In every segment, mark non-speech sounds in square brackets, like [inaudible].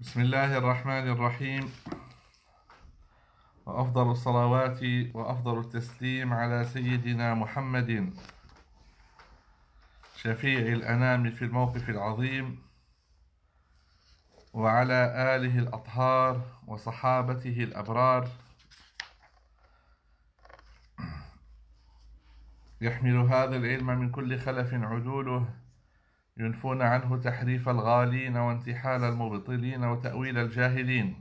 بسم الله الرحمن الرحيم وأفضل الصلوات وأفضل التسليم على سيدنا محمد شفيع الأنام في الموقف العظيم وعلى آله الأطهار وصحابته الأبرار يحمل هذا العلم من كل خلف عدوله ينفون عنه تحريف الغالين وانتحال المبطلين وتأويل الجاهلين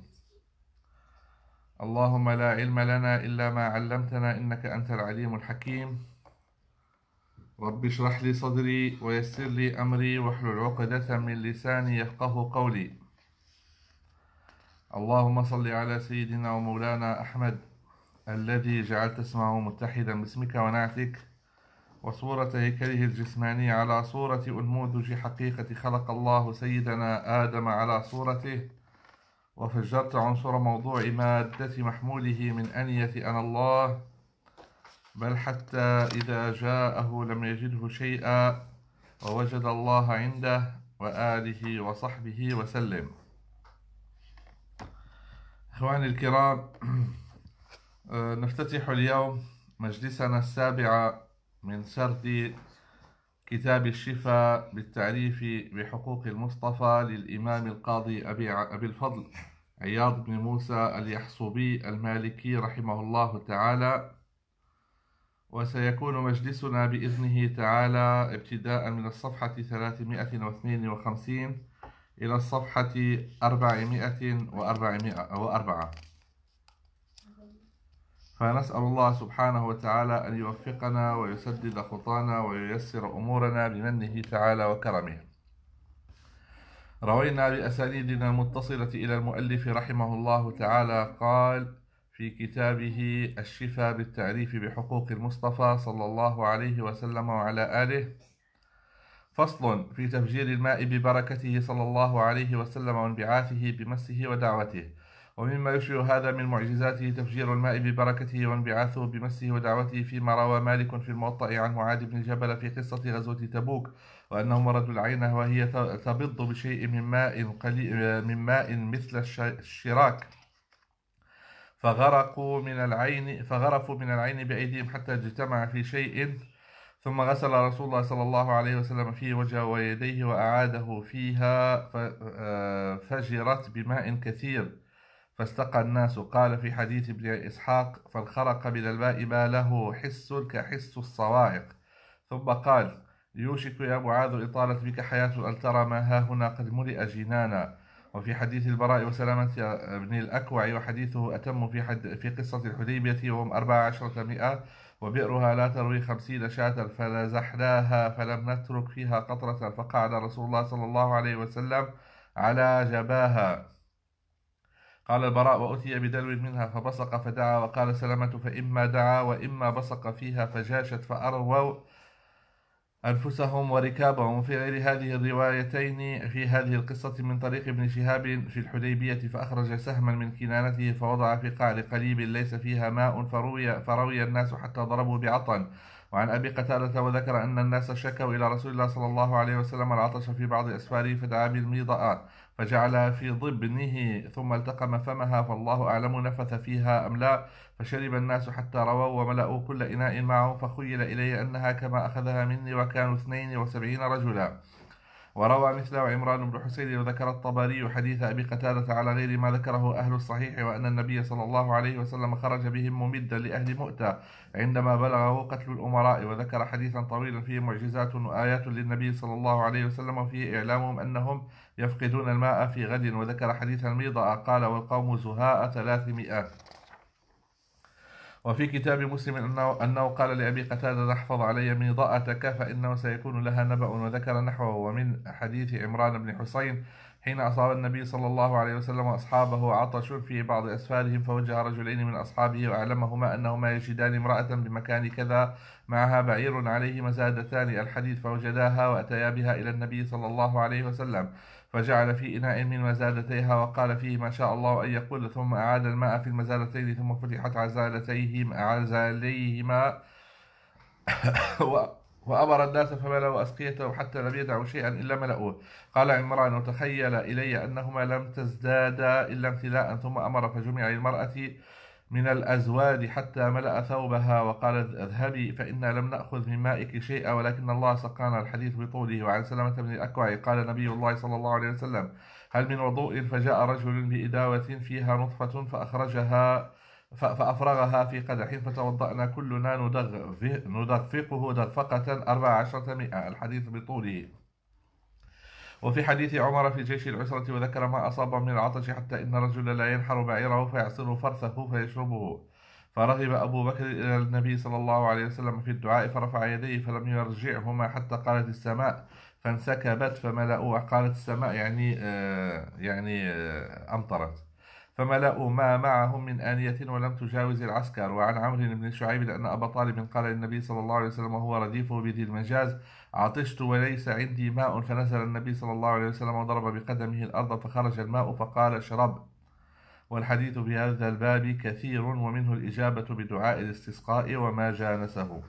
اللهم لا علم لنا إلا ما علمتنا إنك أنت العليم الحكيم رب اشرح لي صدري ويسر لي أمري واحلل عقدة من لساني يفقه قولي اللهم صل على سيدنا ومولانا أحمد الذي جعلت اسمه متحدا باسمك ونعتك وصورة هيكله الجسماني على صورة أنموذج حقيقة خلق الله سيدنا آدم على صورته وفجرت عنصر موضوع مادة محموله من أنية أنا الله بل حتى إذا جاءه لم يجده شيئا ووجد الله عنده وآله وصحبه وسلم إخواني الكرام [clears throat] آه، نفتتح اليوم مجلسنا السابع من سرد كتاب الشفاء بالتعريف بحقوق المصطفى للإمام القاضي أبي, أبي الفضل عياض بن موسى اليحصبي المالكي رحمه الله تعالى وسيكون مجلسنا بإذنه تعالى ابتداء من الصفحة 352 إلى الصفحة 400 و 400 فنسأل الله سبحانه وتعالى أن يوفقنا ويسدد خطانا وييسر أمورنا بمنه تعالى وكرمه روينا بأسانيدنا المتصلة إلى المؤلف رحمه الله تعالى قال في كتابه الشفاء بالتعريف بحقوق المصطفى صلى الله عليه وسلم وعلى آله فصل في تفجير الماء ببركته صلى الله عليه وسلم وانبعاثه بمسه ودعوته ومما يشبه هذا من معجزاته تفجير الماء ببركته وانبعاثه بمسه ودعوته فيما روى مالك في الموطأ عن معاذ بن جبل في قصة غزوة تبوك وأنه مرض العينة وهي تبض بشيء من ماء, قليل من ماء مثل الشراك فغرقوا من العين فغرفوا من العين بأيديهم حتى اجتمع في شيء ثم غسل رسول الله صلى الله عليه وسلم فيه وجهه ويديه وأعاده فيها آه، فجرت بماء كثير فاستقى الناس قال في حديث ابن إسحاق فانخرق من الماء ما له حس كحس الصواعق ثم قال يوشك يا معاذ إطالة بك حياة أن ترى ما ها هنا قد ملئ جنانا وفي حديث البراء وسلامة ابن الأكوع وحديثه أتم في حد في قصة الحديبية وهم أربع عشرة مئة وبئرها لا تروي خمسين شاة فنزحناها فلم نترك فيها قطرة فقعد رسول الله صلى الله عليه وسلم على جباها قال البراء وأتي بدلو منها فبصق فدعا وقال سلمة فإما دعا وإما بصق فيها فجاشت فأروا أنفسهم وركابهم في غير هذه الروايتين في هذه القصة من طريق ابن شهاب في الحديبية فأخرج سهما من كنانته فوضع في قعر قليب ليس فيها ماء فروي, فروي الناس حتى ضربوا بعطن وعن أبي قتادة وذكر أن الناس شكوا إلى رسول الله صلى الله عليه وسلم العطش في بعض أسفاره فدعا بالميضاء فجعلها في ضبنه ثم التقم فمها فالله أعلم نفث فيها أم لا فشرب الناس حتى رووا وملأوا كل إناء معه فخيل إلي أنها كما أخذها مني وكانوا اثنين وسبعين رجلا وروى مثله عمران بن حسين وذكر الطبري حديث أبي قتادة على غير ما ذكره أهل الصحيح وأن النبي صلى الله عليه وسلم خرج بهم ممدا لأهل مؤتة عندما بلغه قتل الأمراء وذكر حديثا طويلا فيه معجزات وآيات للنبي صلى الله عليه وسلم وفيه إعلامهم أنهم يفقدون الماء في غد وذكر حديث الميضة قال والقوم زهاء ثلاثمائة وفي كتاب مسلم أنه, أنه قال لأبي قتادة احفظ علي ضاءتك فإنه سيكون لها نبأ وذكر نحوه ومن حديث عمران بن حسين حين أصاب النبي صلى الله عليه وسلم وأصحابه عطش في بعض أسفارهم فوجه رجلين من أصحابه وأعلمهما أنهما يجدان امرأة بمكان كذا معها بعير عليه مزادتان الحديث فوجداها وأتيا بها إلى النبي صلى الله عليه وسلم فجعل في إناء من مزادتيها وقال فيه ما شاء الله أن يقول ثم أعاد الماء في المزادتين ثم فتحت عزالتيهما عزاليهما [coughs] وأمر الناس فملأوا أسقيتهم حتى لم يدعوا شيئا إلا ملأوه قال عمران وتخيل إلي أنهما لم تزدادا إلا امتلاء ثم أمر فجمع المرأة من الأزواد حتى ملأ ثوبها وقال اذهبي فإنا لم نأخذ من مائك شيئا ولكن الله سقانا الحديث بطوله وعن سلمة بن الأكوع قال نبي الله صلى الله عليه وسلم هل من وضوء فجاء رجل بإداوة فيها نطفة فأخرجها فأفرغها في قدح فتوضأنا كلنا ندغفقه دغفقة أربع عشرة مئة الحديث بطوله وفي حديث عمر في جيش العسرة وذكر ما أصاب من العطش حتى إن رجل لا ينحر بعيره فيعصر فرثه فيشربه فرغب أبو بكر إلى النبي صلى الله عليه وسلم في الدعاء فرفع يديه فلم يرجعهما حتى قالت السماء فانسكبت فملأوا قالت السماء يعني آه يعني آه أمطرت فملأوا ما معهم من آنية ولم تجاوز العسكر وعن عمرو بن شعيب أن أبا طالب قال للنبي صلى الله عليه وسلم وهو رديفه بذي المجاز عطشت وليس عندي ماء فنزل النبي صلى الله عليه وسلم وضرب بقدمه الأرض فخرج الماء فقال اشرب والحديث في هذا الباب كثير ومنه الإجابة بدعاء الاستسقاء وما جانسه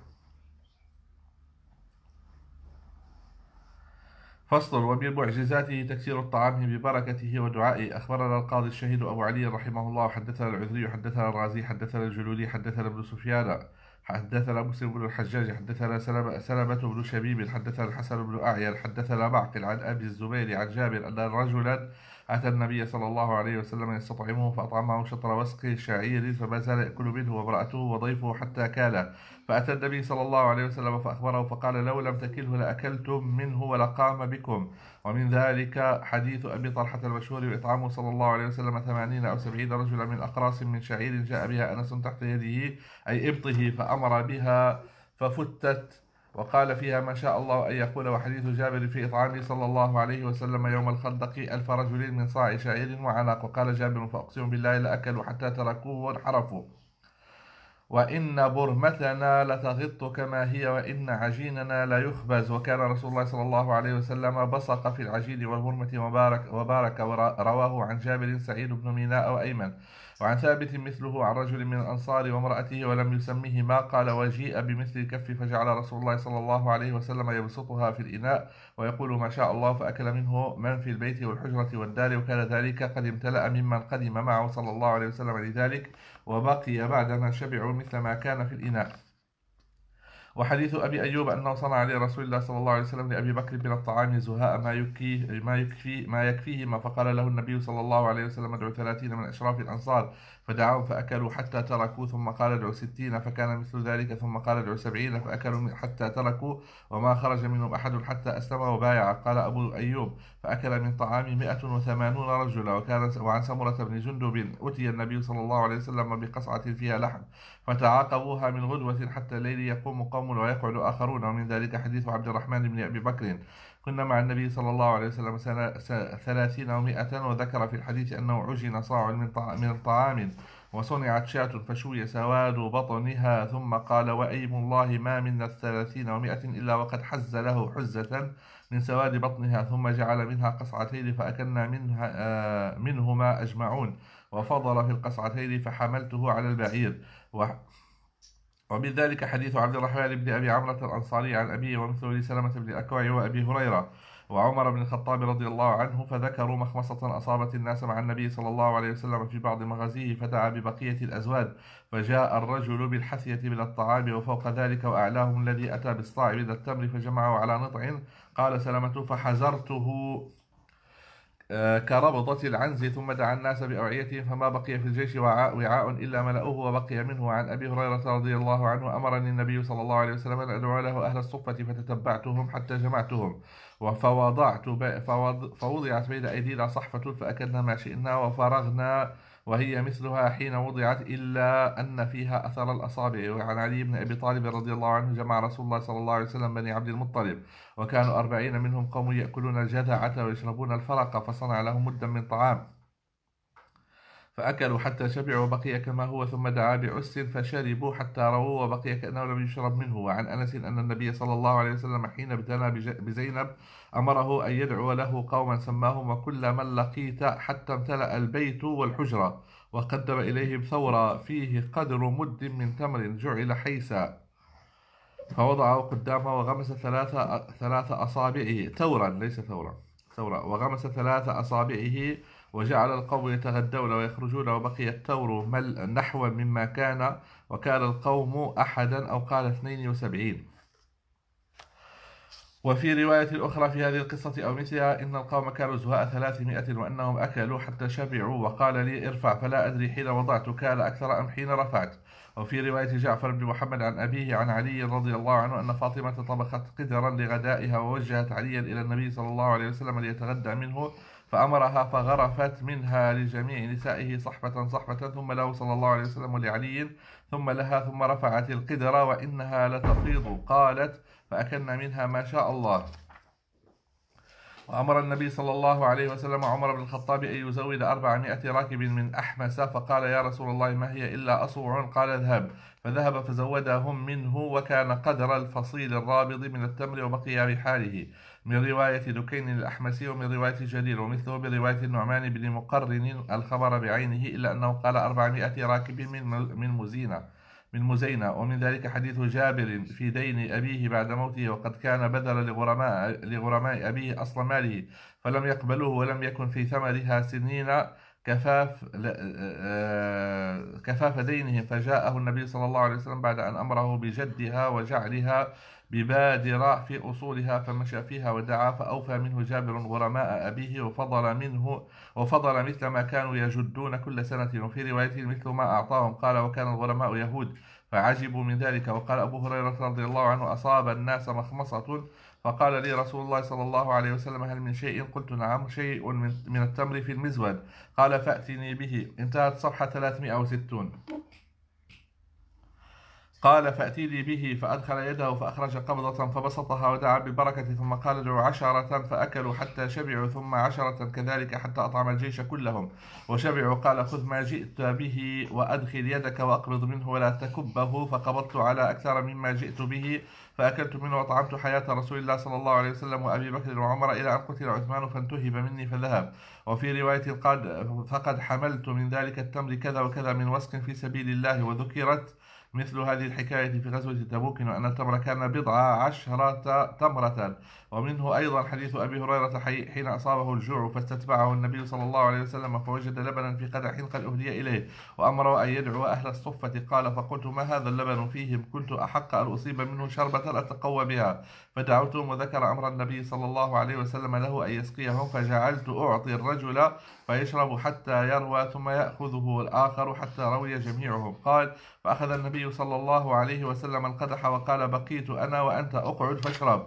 فصل ومن معجزاته تكسير الطعام ببركته ودعائه أخبرنا القاضي الشهيد أبو علي رحمه الله حدثنا العذري حدثنا الرازي حدثنا الجلولي حدثنا ابن سفيان حدثنا مسلم بن الحجاج حدثنا سلمة, سلمة بن شبيب حدثنا الحسن بن أعين حدثنا معقل عن أبي الزبير عن جابر أن رجلا أتى النبي صلى الله عليه وسلم يستطعمه فأطعمه شطر وسق شعير فما زال يأكل منه وامرأته وضيفه حتى أكاله فأتى النبي صلى الله عليه وسلم فأخبره فقال لو لم تكله لأكلتم منه ولقام بكم ومن ذلك حديث أبي طلحة المشهور وإطعامه صلى الله عليه وسلم ثمانين أو سبعين رجلا من أقراص من شعير جاء بها أنس تحت يده أي إبطه فأمر بها ففتت وقال فيها ما شاء الله أن يقول وحديث جابر في إطعامه صلى الله عليه وسلم يوم الخندق ألف رجل من صاع شعير وعناق وقال جابر فأقسم بالله لأكلوا حتى تركوه وانحرفوا وإن برمتنا لتغط كما هي وإن عجيننا لا يخبز وكان رسول الله صلى الله عليه وسلم بصق في العجين والبرمة وبارك, وبارك ورواه عن جابر سعيد بن ميناء وأيمن وعن ثابت مثله عن رجل من الأنصار وامرأته ولم يسمه ما قال وجيء بمثل الكف فجعل رسول الله صلى الله عليه وسلم يبسطها في الإناء ويقول ما شاء الله فأكل منه من في البيت والحجرة والدار وكان ذلك قد امتلأ ممن قدم معه صلى الله عليه وسلم لذلك وبقي بعدما شبعوا مثل ما كان في الإناء وحديث أبي أيوب أنه صنع عليه رسول الله صلى الله عليه وسلم لأبي بكر من الطعام زهاء ما يكفيه ما يكفي ما يكفيهما فقال له النبي صلى الله عليه وسلم ادعو ثلاثين من أشراف الأنصار فدعاهم فأكلوا حتى تركوا ثم قال ادعوا ستين فكان مثل ذلك ثم قال ادعوا سبعين فأكلوا حتى تركوا وما خرج منهم أحد حتى أسلم وبايع قال أبو أيوب فأكل من طعام مئة وثمانون رجلا وكان وعن سمرة بن جندب أتي النبي صلى الله عليه وسلم بقصعة فيها لحم فتعاقبوها من غدوة حتى الليل يقوم قوم ويقعد آخرون ومن ذلك حديث عبد الرحمن بن أبي بكر كنا مع النبي صلى الله عليه وسلم ثلاثين أو مئة وذكر في الحديث أنه عجن صاع من طعام وصنعت شاة فشوي سواد بطنها ثم قال وأيم الله ما من الثلاثين ومائة إلا وقد حز له حزة من سواد بطنها ثم جعل منها قصعتين فأكلنا منها آه، منهما أجمعون وفضل في القصعتين فحملته على البعير ومن ذلك حديث عبد الرحمن بن أبي عمرة الأنصاري عن أبيه ومثله سلمة بن الأكوع وأبي هريرة وعمر بن الخطاب رضي الله عنه فذكروا مخمصة أصابت الناس مع النبي صلى الله عليه وسلم في بعض مغازيه فدعا ببقية الأزواد فجاء الرجل بالحثية من الطعام وفوق ذلك وأعلاهم الذي أتى بالصاع من التمر فجمعه على نطع قال سلمة فحزرته آه، كربضة العنز ثم دعا الناس بأوعيتهم فما بقي في الجيش وعاء إلا ملأوه وبقي منه عن أبي هريرة رضي الله عنه أمرني النبي صلى الله عليه وسلم أن أدعو له أهل الصفة فتتبعتهم حتى جمعتهم فوضعت فوضعت بين أيدينا صحفة فأكلنا ما شئنا وفرغنا وهي مثلها حين وضعت إلا أن فيها أثر الأصابع وعن علي بن أبي طالب رضي الله عنه جمع رسول الله صلى الله عليه وسلم بني عبد المطلب وكانوا أربعين منهم قوم يأكلون الجذعة ويشربون الفرق فصنع لهم مدا من طعام فأكلوا حتى شبعوا وبقي كما هو ثم دعا بعس فشربوا حتى رووا وبقي كأنه لم يشرب منه وعن أنس أن النبي صلى الله عليه وسلم حين ابتلى بزينب أمره أن يدعو له قوما سماهم وكل من لقيت حتى امتلأ البيت والحجرة وقدم إليهم ثورة فيه قدر مد من تمر جعل حيسا فوضعه قدامه وغمس ثلاثة, ثلاثة أصابعه ثورا ليس ثورا ثورا وغمس ثلاثة أصابعه وجعل القوم يتغدون ويخرجون وبقي التور مل نحو مما كان وكان القوم أحدا أو قال 72 وفي رواية أخرى في هذه القصة أو مثلها إن القوم كانوا زهاء ثلاثمائة وأنهم أكلوا حتى شبعوا وقال لي ارفع فلا أدري حين وضعت كان أكثر أم حين رفعت وفي رواية جعفر بن محمد عن أبيه عن علي رضي الله عنه أن فاطمة طبخت قدرا لغدائها ووجهت عليا إلى النبي صلى الله عليه وسلم ليتغدى منه فأمرها فغرفت منها لجميع نسائه صحبة صحبة ثم له صلى الله عليه وسلم ولعلي ثم لها ثم رفعت القدرة وإنها لتفيض قالت فأكلنا منها ما شاء الله وأمر النبي صلى الله عليه وسلم عمر بن الخطاب أن يزود أربعمائة راكب من أحمس فقال يا رسول الله ما هي إلا أصوع قال اذهب فذهب فزودهم منه وكان قدر الفصيل الرابض من التمر وبقي بحاله من رواية دكين الأحمسي ومن رواية جرير ومثله برواية النعمان بن مقرن الخبر بعينه إلا أنه قال 400 راكب من من مزينة من مزينة ومن ذلك حديث جابر في دين أبيه بعد موته وقد كان بذل لغرماء, لغرماء أبيه أصل ماله فلم يقبلوه ولم يكن في ثمرها سنين كفاف آه، آه، كفاف دينهم فجاءه النبي صلى الله عليه وسلم بعد أن أمره بجدها وجعلها ببادرة في أصولها فمشى فيها ودعا فأوفى منه جابر غرماء أبيه وفضل منه وفضل مثل ما كانوا يجدون كل سنة وفي رواية مثل ما أعطاهم قال وكان الغرماء يهود فعجبوا من ذلك وقال أبو هريرة رضي الله عنه أصاب الناس مخمصة فقال لي رسول الله صلى الله عليه وسلم هل من شيء قلت نعم شيء من, من التمر في المزود قال فأتني به انتهت صفحة 360 قال فأتي لي به فأدخل يده فأخرج قبضة فبسطها ودعا ببركة ثم قال ادعوا عشرة فأكلوا حتى شبعوا ثم عشرة كذلك حتى أطعم الجيش كلهم وشبعوا قال خذ ما جئت به وأدخل يدك وأقبض منه ولا تكبه فقبضت على أكثر مما جئت به فأكلت منه وأطعمت حياة رسول الله صلى الله عليه وسلم وأبي بكر وعمر إلى أن قتل عثمان فانتهب مني فذهب وفي رواية قد فقد حملت من ذلك التمر كذا وكذا من وسق في سبيل الله وذكرت مثل هذه الحكاية في غزوة تبوك وأن التمر كان بضع عشرة تمرة ومنه أيضا حديث أبي هريرة حين أصابه الجوع فاستتبعه النبي صلى الله عليه وسلم فوجد لبنا في قدح قد أهدي إليه وأمره أن يدعو أهل الصفة قال فقلت ما هذا اللبن فيهم كنت أحق أن أصيب منه شربة أتقوى بها فدعوتهم وذكر أمر النبي صلى الله عليه وسلم له أن يسقيهم فجعلت أعطي الرجل فيشرب حتى يروى ثم يأخذه الآخر حتى روي جميعهم قال فأخذ النبي النبي صلى الله عليه وسلم القدح وقال بقيت أنا وأنت أقعد فاشرب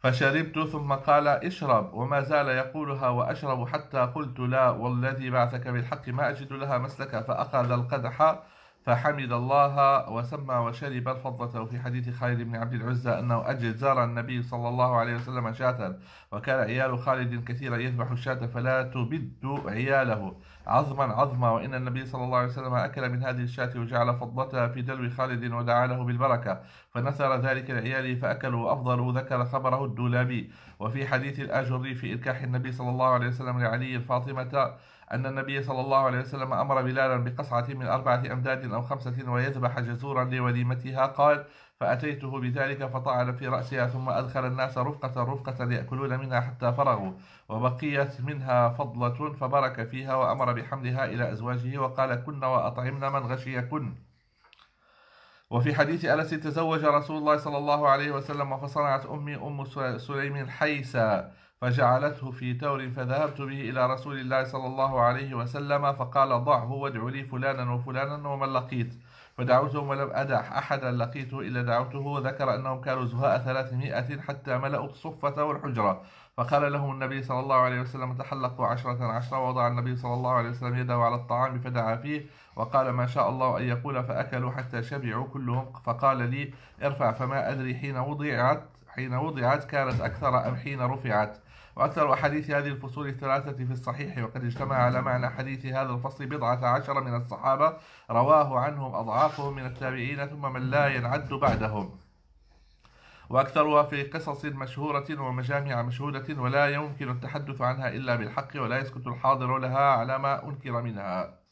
فشربت ثم قال اشرب وما زال يقولها وأشرب حتى قلت لا والذي بعثك بالحق ما أجد لها مسلكا فأخذ القدح فحمد الله وسمى وشرب الفضة وفي حديث خالد بن عبد العزى أنه أجد زار النبي صلى الله عليه وسلم شاة وكان عيال خالد كثيرا يذبح الشاة فلا تبد عياله عظما عظما وإن النبي صلى الله عليه وسلم أكل من هذه الشاة وجعل فضتها في دلو خالد ودعا له بالبركة فنثر ذلك لعياله فأكلوا وأفضلوا ذكر خبره الدولابي وفي حديث الآجري في إركاح النبي صلى الله عليه وسلم لعلي فاطمة أن النبي صلى الله عليه وسلم أمر بلالا بقصعة من أربعة أمداد أو خمسة ويذبح جزورا لوليمتها قال فأتيته بذلك فطعن في رأسها ثم أدخل الناس رفقة رفقة ليأكلون منها حتى فرغوا وبقيت منها فضلة فبرك فيها وأمر بحملها إلى أزواجه وقال كن وأطعمن من غشيكن وفي حديث أنس تزوج رسول الله صلى الله عليه وسلم فصنعت أمي أم سليم الحيسة فجعلته في تور فذهبت به إلى رسول الله صلى الله عليه وسلم فقال ضعه وادع لي فلانا وفلانا ومن لقيت فدعوتهم ولم أدع أحدا لقيته إلا دعوته وذكر أنهم كانوا زهاء ثلاثمائة حتى ملأوا الصفة والحجرة فقال لهم النبي صلى الله عليه وسلم تحلقوا عشرة عشرة ووضع النبي صلى الله عليه وسلم يده على الطعام فدعا فيه وقال ما شاء الله أن يقول فأكلوا حتى شبعوا كلهم فقال لي ارفع فما أدري حين وضعت حين وضعت كانت أكثر أم حين رفعت وأكثر أحاديث هذه الفصول الثلاثة في الصحيح وقد اجتمع على معنى حديث هذا الفصل بضعة عشر من الصحابة رواه عنهم أضعافهم من التابعين ثم من لا ينعد بعدهم وأكثرها في قصص مشهورة ومجامع مشهودة ولا يمكن التحدث عنها إلا بالحق ولا يسكت الحاضر لها على ما أنكر منها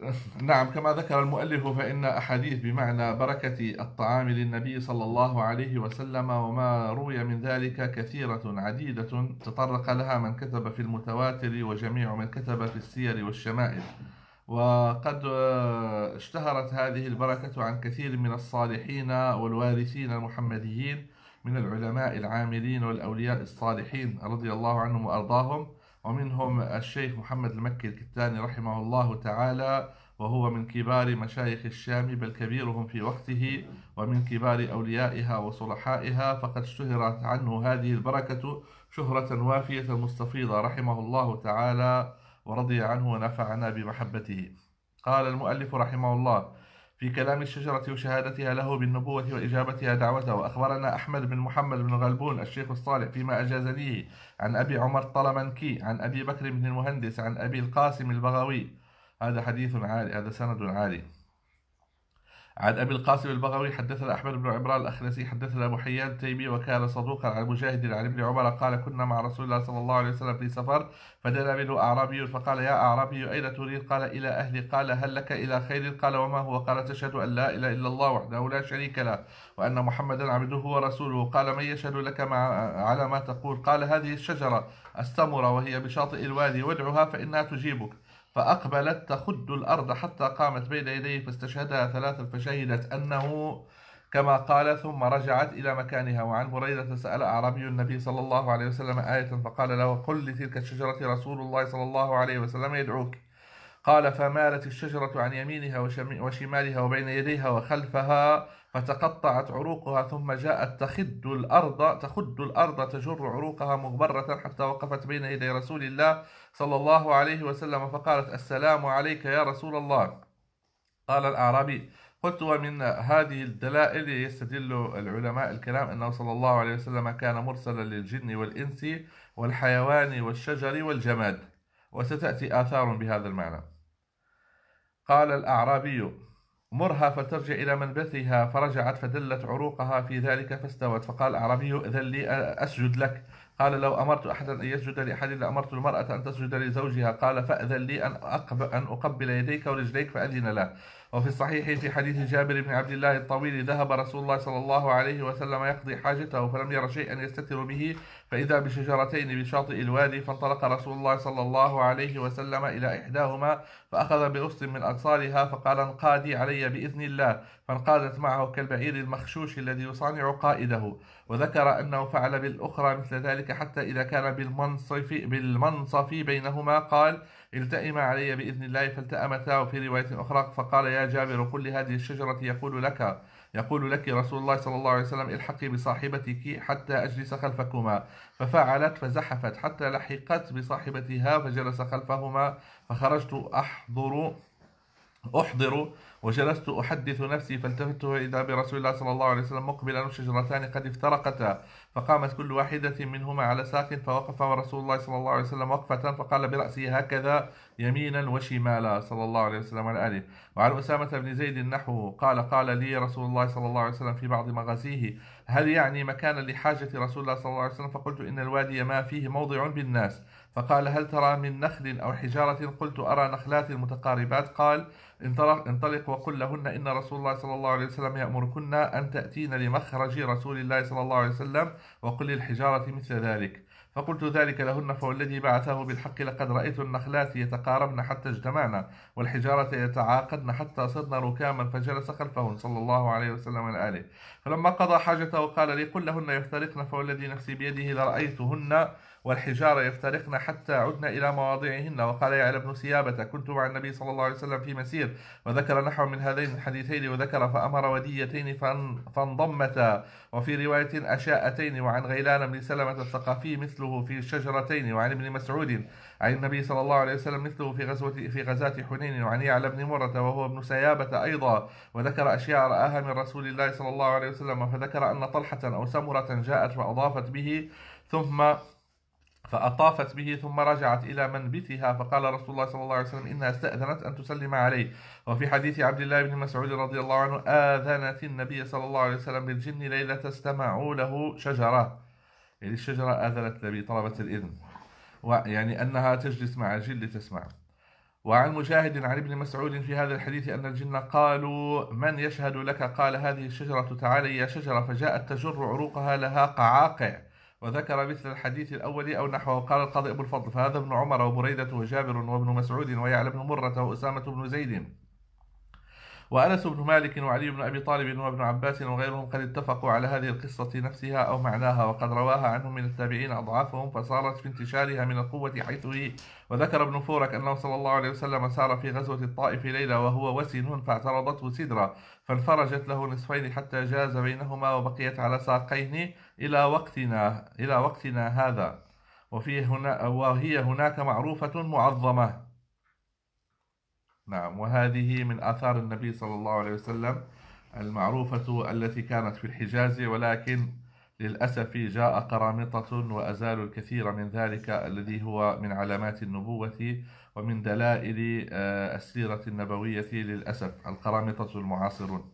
[laughs] نعم كما ذكر المؤلف فإن أحاديث بمعنى بركة الطعام للنبي صلى الله عليه وسلم وما روي من ذلك كثيرة عديدة تطرق لها من كتب في المتواتر وجميع من كتب في السير والشمائل وقد آه، اشتهرت هذه البركة عن كثير من الصالحين والوارثين المحمديين من العلماء العاملين والأولياء الصالحين رضي الله عنهم وأرضاهم ومنهم الشيخ محمد المكي الكتاني رحمه الله تعالى وهو من كبار مشايخ الشام بل كبيرهم في وقته ومن كبار أوليائها وصلحائها فقد اشتهرت عنه هذه البركة شهرة وافية مستفيضة رحمه الله تعالى ورضي عنه ونفعنا بمحبته قال المؤلف رحمه الله في كلام الشجرة وشهادتها له بالنبوة وإجابتها دعوته وأخبرنا أحمد بن محمد بن غلبون الشيخ الصالح فيما أجاز لي عن أبي عمر طلمنكي عن أبي بكر بن المهندس عن أبي القاسم البغوي هذا حديث عالي هذا سند عالي عن أبي القاسم البغوي حدثنا أحمد بن عمران الأخنسي حدثنا أبو حيان تيمي وكان صدوقا عن مجاهد عن ابن عمر قال كنا مع رسول الله صلى الله عليه وسلم في سفر فدنا منه أعرابي فقال يا أعرابي أين تريد قال إلى أهلي قال هل لك إلى خير قال وما هو قال تشهد أن لا إله إلا الله وحده لا شريك له وأن محمدا عبده ورسوله قال من يشهد لك مع على ما تقول قال هذه الشجرة السمرة وهي بشاطئ الوادي وادعها فإنها تجيبك فأقبلت تخد الأرض حتى قامت بين يديه فاستشهدها ثلاثا فشهدت أنه كما قال ثم رجعت إلى مكانها وعن بريدة سأل أعرابي النبي صلى الله عليه وسلم آية فقال له قل لتلك الشجرة رسول الله صلى الله عليه وسلم يدعوك قال فمالت الشجرة عن يمينها وشمالها وبين يديها وخلفها فتقطعت عروقها ثم جاءت تخد الأرض تخد الأرض تجر عروقها مغبرة حتى وقفت بين يدي رسول الله صلى الله عليه وسلم فقالت السلام عليك يا رسول الله قال الأعرابي قلت ومن هذه الدلائل يستدل العلماء الكلام أنه صلى الله عليه وسلم كان مرسلا للجن والإنس والحيوان والشجر والجماد وستأتي آثار بهذا المعنى قال الأعرابي مرها فترجع إلى منبثها فرجعت فدلت عروقها في ذلك فاستوت فقال الأعرابي إذن لي أسجد لك قال لو أمرت أحدا أن يسجد لأحد لأمرت المرأة أن تسجد لزوجها قال فأذن لي أن أقبل, أن أقبل يديك ورجليك فأذن له وفي الصحيح في حديث جابر بن عبد الله الطويل ذهب رسول الله صلى الله عليه وسلم يقضي حاجته فلم ير شيئا يستتر به فإذا بشجرتين بشاطئ الوادي فانطلق رسول الله صلى الله عليه وسلم إلى إحداهما فأخذ بغصن من أغصانها فقال انقادي علي بإذن الله فانقادت معه كالبعير المخشوش الذي يصانع قائده وذكر أنه فعل بالأخرى مثل ذلك حتى إذا كان بالمنصف, بالمنصف بينهما قال التئما علي بإذن الله فالتأمتا وفي رواية أخرى فقال يا جابر قل لهذه الشجرة يقول لك يقول لك رسول الله صلى الله عليه وسلم الحقي بصاحبتك حتى أجلس خلفكما ففعلت فزحفت حتى لحقت بصاحبتها فجلس خلفهما فخرجت أحضر أحضر وجلست أحدث نفسي فالتفت إذا برسول الله صلى الله عليه وسلم مقبلا وشجرتان قد افترقتا فقامت كل واحدة منهما على ساق فوقف رسول الله صلى الله عليه وسلم وقفة فقال برأسه هكذا يمينا وشمالا صلى الله عليه وسلم وعلى آله وعن أسامة بن زيد نحوه قال قال لي رسول الله صلى الله عليه وسلم في بعض مغازيه هل يعني مكانا لحاجة رسول الله صلى الله عليه وسلم فقلت إن الوادي ما فيه موضع بالناس فقال هل ترى من نخل أو حجارة قلت أرى نخلات متقاربات قال انطلق, انطلق وقل لهن إن رسول الله صلى الله عليه وسلم يأمركن أن تأتين لمخرج رسول الله صلى الله عليه وسلم وقل للحجارة مثل ذلك فقلت ذلك لهن فوالذي بعثه بالحق لقد رأيت النخلات يتقاربن حتى اجتمعنا والحجارة يتعاقدن حتى صرنا ركاما فجلس خلفهن صلى الله عليه وسلم الآله فلما قضى حاجته قال لي قل لهن يفترقن فوالذي نفسي بيده لرأيتهن والحجارة يفترقن حتى عدنا إلى مواضعهن وقال يعلى بن سيابة كنت مع النبي صلى الله عليه وسلم في مسير وذكر نحو من هذين الحديثين وذكر فأمر وديتين فانضمتا وفي رواية أشاءتين وعن غيلان بن سلمة الثقفي مثله في الشجرتين وعن ابن مسعود عن النبي صلى الله عليه وسلم مثله في غزوة في غزاة حنين وعن يعلى بن مرة وهو ابن سيابة أيضا وذكر أشياء رآها من رسول الله صلى الله عليه وسلم فذكر أن طلحة أو سمرة جاءت فأضافت به ثم فأطافت به ثم رجعت إلى منبتها فقال رسول الله صلى الله عليه وسلم إنها استأذنت أن تسلم عليه وفي حديث عبد الله بن مسعود رضي الله عنه آذنت النبي صلى الله عليه وسلم للجن ليلة استمعوا له شجرة يعني الشجرة آذنت النبي طلبت الإذن يعني أنها تجلس مع الجن لتسمع وعن مجاهد عن ابن مسعود في هذا الحديث أن الجن قالوا من يشهد لك قال هذه الشجرة تعالي يا شجرة فجاءت تجر عروقها لها قعاقع وذكر مثل الحديث الأول أو نحوه قال القاضي أبو الفضل فهذا ابن عمر وبريدة وجابر وابن مسعود ويعلى بن مرة وأسامة بن زيد وأنس بن مالك وعلي بن أبي طالب وابن عباس وغيرهم قد اتفقوا على هذه القصة نفسها أو معناها وقد رواها عنهم من التابعين أضعافهم فصارت في انتشارها من القوة حيث هي وذكر ابن فورك أنه صلى الله عليه وسلم سار في غزوة الطائف ليلة وهو وسن فاعترضته سدرة فانفرجت له نصفين حتى جاز بينهما وبقيت على ساقين إلى وقتنا إلى وقتنا هذا وفي هنا وهي هناك معروفة معظمة نعم وهذه من آثار النبي صلى الله عليه وسلم المعروفة التي كانت في الحجاز ولكن للأسف جاء قرامطة وأزالوا الكثير من ذلك الذي هو من علامات النبوة ومن دلائل آه، السيرة النبوية للأسف القرامطة المعاصرون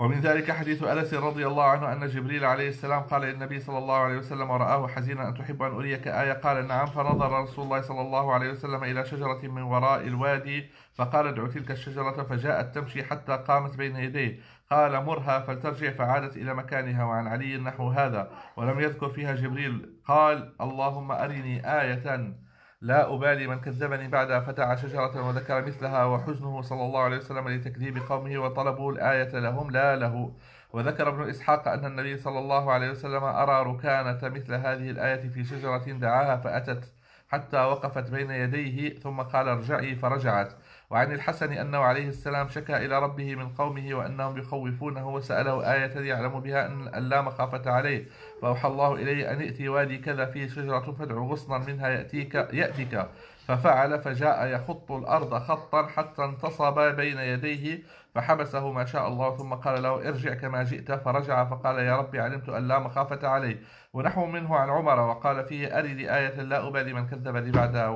ومن ذلك حديث أنس رضي الله عنه أن جبريل عليه السلام قال للنبي صلى الله عليه وسلم ورآه حزينا أن تحب أن أريك آية قال نعم فنظر رسول الله صلى الله عليه وسلم إلى شجرة من وراء الوادي فقال ادعو تلك الشجرة فجاءت تمشي حتى قامت بين يديه قال مرها فلترجع فعادت إلى مكانها وعن علي نحو هذا ولم يذكر فيها جبريل قال اللهم أرني آية لا أبالي من كذبني بعد فتع شجرة وذكر مثلها وحزنه صلى الله عليه وسلم لتكذيب قومه وطلبوا الآية لهم لا له وذكر ابن إسحاق أن النبي صلى الله عليه وسلم أرى ركانة مثل هذه الآية في شجرة دعاها فأتت حتى وقفت بين يديه ثم قال ارجعي فرجعت وعن الحسن أنه عليه السلام شكى إلى ربه من قومه وأنهم يخوفونه وسأله آية يعلم بها أن لا مخافة عليه فأوحى الله إليه أن ائتي وادي كذا فيه شجرة فادع غصنا منها يأتيك, يأتيك ففعل فجاء يخط الأرض خطا حتى انتصب بين يديه فحبسه ما شاء الله ثم قال له ارجع كما جئت فرجع فقال يا ربي علمت أن لا مخافة عليه ونحو منه عن عمر وقال فيه أري آية لا أبالي من كذب لي بعدها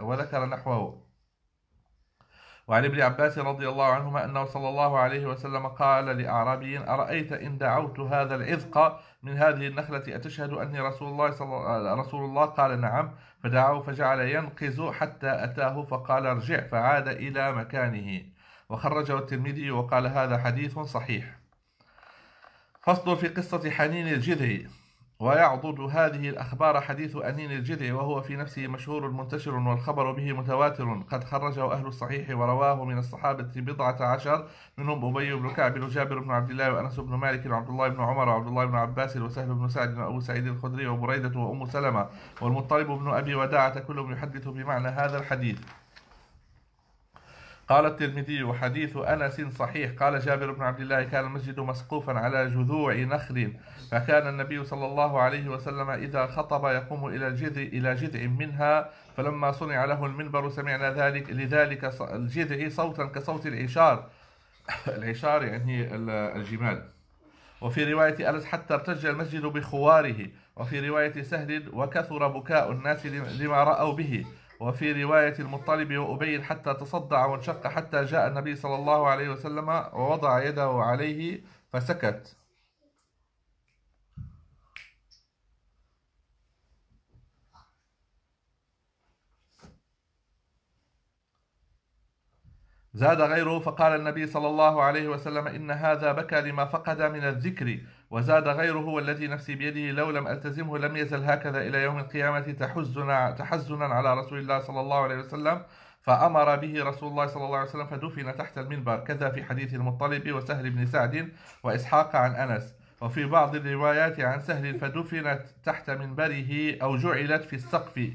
وذكر نحوه وعن ابن عباس رضي الله عنهما أنه صلى الله عليه وسلم قال لأعرابي أرأيت إن دعوت هذا العذق من هذه النخلة أتشهد أني رسول الله, صلى... رسول الله قال نعم فدعاه فجعل ينقز حتى أتاه فقال ارجع فعاد إلى مكانه وخرجه الترمذي وقال هذا حديث صحيح فصل في قصة حنين الجذعي ويعضد هذه الأخبار حديث أنين الجذع وهو في نفسه مشهور منتشر والخبر به متواتر قد خرجه أهل الصحيح ورواه من الصحابة بضعة عشر منهم أبي بن كعب وجابر بن عبد الله وأنس بن مالك وعبد الله بن عمر وعبد الله بن عباس وسهل بن سعد وأبو سعيد الخدري وبريدة وأم سلمة والمطلب بن أبي وداعة كلهم يحدث بمعنى هذا الحديث قال الترمذي وحديث أنس صحيح قال جابر بن عبد الله كان المسجد مسقوفا على جذوع نخل فكان النبي صلى الله عليه وسلم إذا خطب يقوم إلى الجذع إلى جذع منها فلما صنع له المنبر سمعنا ذلك لذلك الجذع صوتا كصوت العشار [laughs] العشار يعني الجمال وفي رواية أنس حتى ارتج المسجد بخواره وفي رواية سهل وكثر بكاء الناس لما رأوا به وفي رواية المطلب وأبي حتى تصدع وانشق حتى جاء النبي صلى الله عليه وسلم ووضع يده عليه فسكت زاد غيره فقال النبي صلى الله عليه وسلم إن هذا بكى لما فقد من الذكر وزاد غيره والذي نفسي بيده لو لم ألتزمه لم يزل هكذا إلى يوم القيامة تحزنا, تحزنا على رسول الله صلى الله عليه وسلم فأمر به رسول الله صلى الله عليه وسلم فدفن تحت المنبر كذا في حديث المطلب وسهل بن سعد وإسحاق عن أنس وفي بعض الروايات عن سهل فدفنت تحت منبره أو جعلت في السقف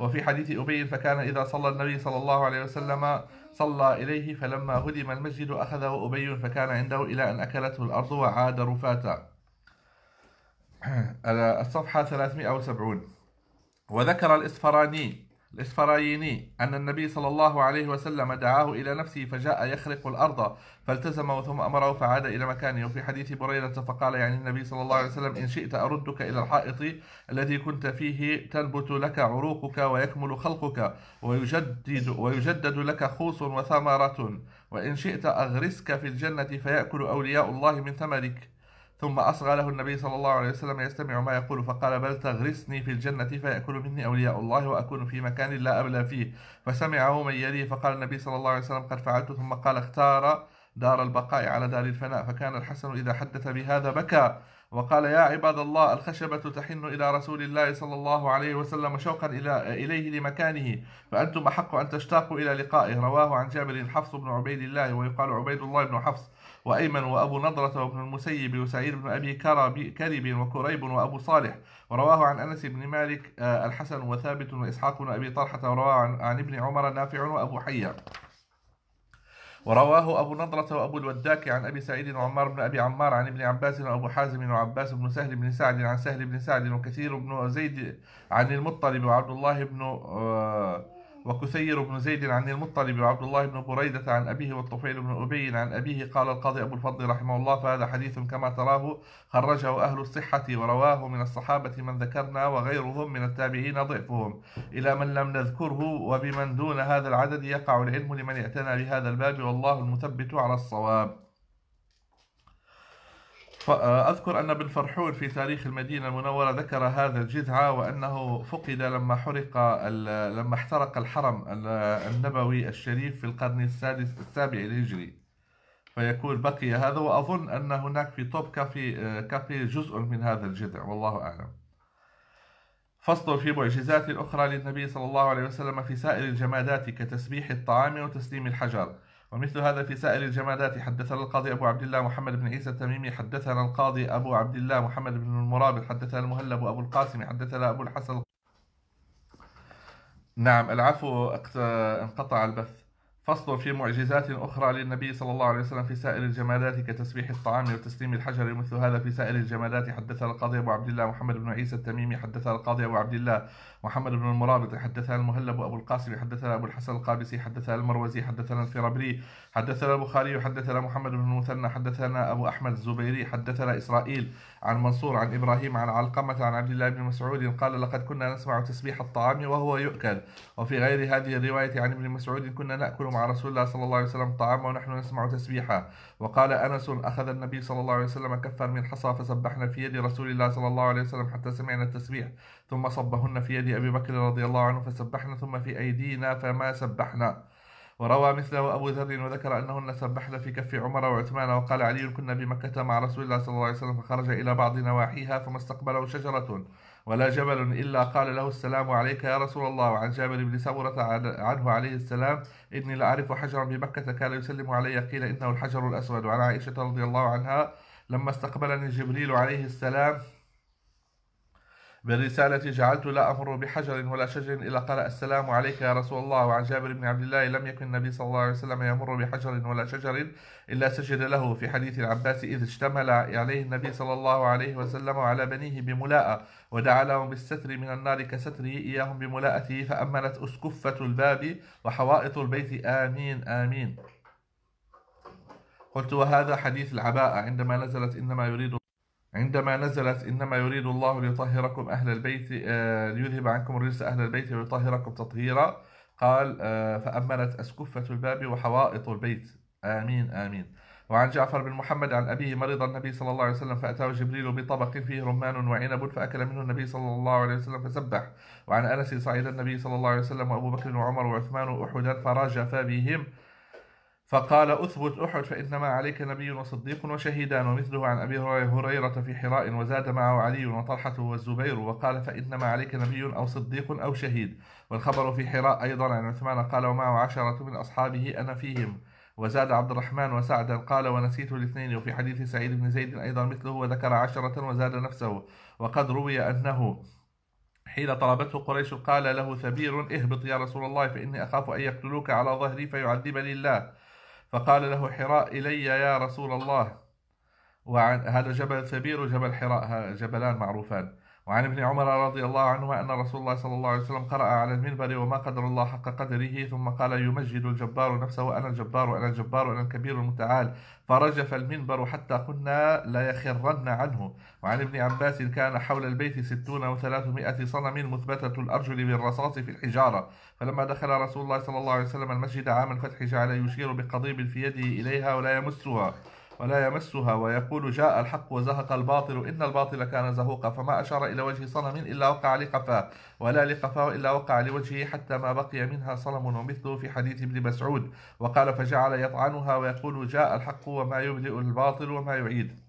وفي حديث أبي فكان إذا صلى النبي صلى الله عليه وسلم صلى إليه فلما هدم المسجد أخذه أبي فكان عنده إلى أن أكلته الأرض وعاد رفاتا [clears throat] الصفحة 370 وذكر الإسفراني الإسفرايني أن النبي صلى الله عليه وسلم دعاه إلى نفسه فجاء يخرق الأرض فالتزمه ثم أمره فعاد إلى مكانه وفي حديث بريرة فقال يعني النبي صلى الله عليه وسلم إن شئت أردك إلى الحائط الذي كنت فيه تنبت لك عروقك ويكمل خلقك ويجدد, ويجدد لك خوص وثمرة وإن شئت أغرسك في الجنة فيأكل أولياء الله من ثمرك ثم أصغى له النبي صلى الله عليه وسلم يستمع ما يقول فقال بل تغرسني في الجنة فيأكل مني أولياء الله وأكون في مكان لا أبلى فيه فسمعه من يليه فقال النبي صلى الله عليه وسلم قد فعلت ثم قال اختار دار البقاء على دار الفناء فكان الحسن إذا حدث بهذا بكى وقال يا عباد الله الخشبة تحن إلى رسول الله صلى الله عليه وسلم شوقا إلى إليه لمكانه فأنتم أحق أن تشتاقوا إلى لقائه رواه عن جابر حفص بن عبيد الله ويقال عبيد الله بن حفص وأيمن وأبو نضرة وابن المسيب وسعيد بن أبي كرب وكريب وأبو صالح ورواه عن أنس بن مالك آه، الحسن وثابت وإسحاق بن أبي ورواه عن, ابن عمر نافع وأبو حية ورواه أبو نضرة وأبو الوداك عن أبي سعيد وعمار بن أبي عمار عن ابن عباس وأبو حازم وعباس بن سهل بن سعد عن سهل بن سعد وكثير بن زيد عن المطلب وعبد الله بن آه، وكثير بن زيد عن المطلب وعبد الله بن بريدة عن أبيه والطفيل بن أبي عن أبيه قال القاضي أبو الفضل رحمه الله فهذا حديث كما تراه خرجه أهل الصحة ورواه من الصحابة من ذكرنا وغيرهم من التابعين ضعفهم إلى من لم نذكره وبمن دون هذا العدد يقع العلم لمن اعتنى بهذا الباب والله المثبت على الصواب أذكر أن بن فرحون في تاريخ المدينة المنورة ذكر هذا الجذع وأنه فقد لما حرق لما احترق الحرم النبوي الشريف في القرن السادس السابع الهجري فيكون بقي هذا وأظن أن هناك في طوب كافي كافي جزء من هذا الجذع والله أعلم فصل في معجزات أخرى للنبي صلى الله عليه وسلم في سائر الجمادات كتسبيح الطعام وتسليم الحجر ومثل هذا في سائر الجمادات حدثنا القاضي أبو عبد الله محمد بن عيسى التميمي حدثنا القاضي أبو عبد الله محمد بن المرابط حدثنا المهلب أبو القاسم حدثنا أبو الحسن نعم العفو انقطع البث فصل في معجزات أخرى للنبي صلى الله عليه وسلم في سائر الجمادات كتسبيح الطعام وتسليم الحجر مثل هذا في سائر الجمادات حدثنا القاضي أبو عبد الله محمد بن عيسى التميمي حدثنا القاضي أبو عبد الله محمد بن المرابط حدثنا المهلب أبو القاسم حدثنا أبو الحسن القابسي حدثنا المروزي حدثنا الفرابري حدثنا البخاري حدثنا محمد بن المثنى حدثنا أبو أحمد الزبيري حدثنا إسرائيل عن منصور عن إبراهيم عن علقمة عن عبد الله بن مسعود قال لقد كنا نسمع تسبيح الطعام وهو يؤكل وفي غير هذه الرواية عن ابن مسعود كنا نأكل مع رسول الله صلى الله عليه وسلم الطعام ونحن نسمع تسبيحه وقال أنس أخذ النبي صلى الله عليه وسلم كفا من حصى فسبحنا في يد رسول الله صلى الله عليه وسلم حتى سمعنا التسبيح ثم صبهن في يد يد أبي بكر رضي الله عنه فسبحنا ثم في أيدينا فما سبحنا وروى مثله أبو ذر وذكر أنهن سبحن في كف عمر وعثمان وقال علي كنا بمكة مع رسول الله صلى الله عليه وسلم فخرج إلى بعض نواحيها فما استقبله شجرة ولا جبل إلا قال له السلام عليك يا رسول الله وعن جابر بن سمرة عنه عليه السلام إني لأعرف حجرا بمكة كان يسلم علي قيل إنه الحجر الأسود وعن عائشة رضي الله عنها لما استقبلني جبريل عليه السلام بالرسالة جعلت لا أمر بحجر ولا شجر إلا قال السلام عليك يا رسول الله وعن جابر بن عبد الله لم يكن النبي صلى الله عليه وسلم يمر بحجر ولا شجر إلا سجد له في حديث العباس إذ اشتمل عليه النبي صلى الله عليه وسلم وعلى بنيه بملاءة ودعا لهم بالستر من النار كستره إياهم بملاءته فأمنت أسكفة الباب وحوائط البيت آمين آمين قلت وهذا حديث العباءة عندما نزلت إنما يريد عندما نزلت إنما يريد الله ليطهركم أهل البيت آه، ليذهب عنكم الرجس أهل البيت ويطهركم تطهيرا قال آه، فأمنت أسكفة الباب وحوائط البيت آمين آمين وعن جعفر بن محمد عن أبيه مرض النبي صلى الله عليه وسلم فأتاه جبريل بطبق فيه رمان وعنب فأكل منه النبي صلى الله عليه وسلم فسبح وعن أنس صعيد النبي صلى الله عليه وسلم وأبو بكر وعمر وعثمان وأحدا فرجف بهم فقال أثبت أحد فإنما عليك نبي وصديق وشهيدان ومثله عن أبي هريرة في حراء وزاد معه علي وطلحة والزبير وقال فإنما عليك نبي أو صديق أو شهيد والخبر في حراء أيضا عن عثمان قال ومعه عشرة من أصحابه أنا فيهم وزاد عبد الرحمن وسعدا قال ونسيت الاثنين وفي حديث سعيد بن زيد أيضا مثله وذكر عشرة وزاد نفسه وقد روي أنه حين طلبته قريش قال له ثبير اهبط يا رسول الله فإني أخاف أن يقتلوك على ظهري فيعذبني الله فقال له حراء إلي يا رسول الله وعن هذا جبل ثبير وجبل حراء جبلان معروفان وعن ابن عمر رضي الله عنهما أن رسول الله صلى الله عليه وسلم قرأ على المنبر وما قدر الله حق قدره ثم قال يمجد الجبار نفسه أنا الجبار أنا الجبار أنا الكبير المتعال فرجف المنبر حتى قلنا لا يخرن عنه وعن ابن عباس كان حول البيت ستون وثلاثمائة صنم مثبتة الأرجل بالرصاص في الحجارة فلما دخل رسول الله صلى الله عليه وسلم المسجد عام الفتح جعل يشير بقضيب في يده إليها ولا يمسها ولا يمسها ويقول جاء الحق وزهق الباطل إن الباطل كان زهوقا فما أشار إلى وجه صنم إلا وقع لقفاه ولا لقفاه إلا وقع لوجهه حتى ما بقي منها صنم ومثله في حديث ابن مسعود وقال فجعل يطعنها ويقول جاء الحق وما يبدئ الباطل وما يعيد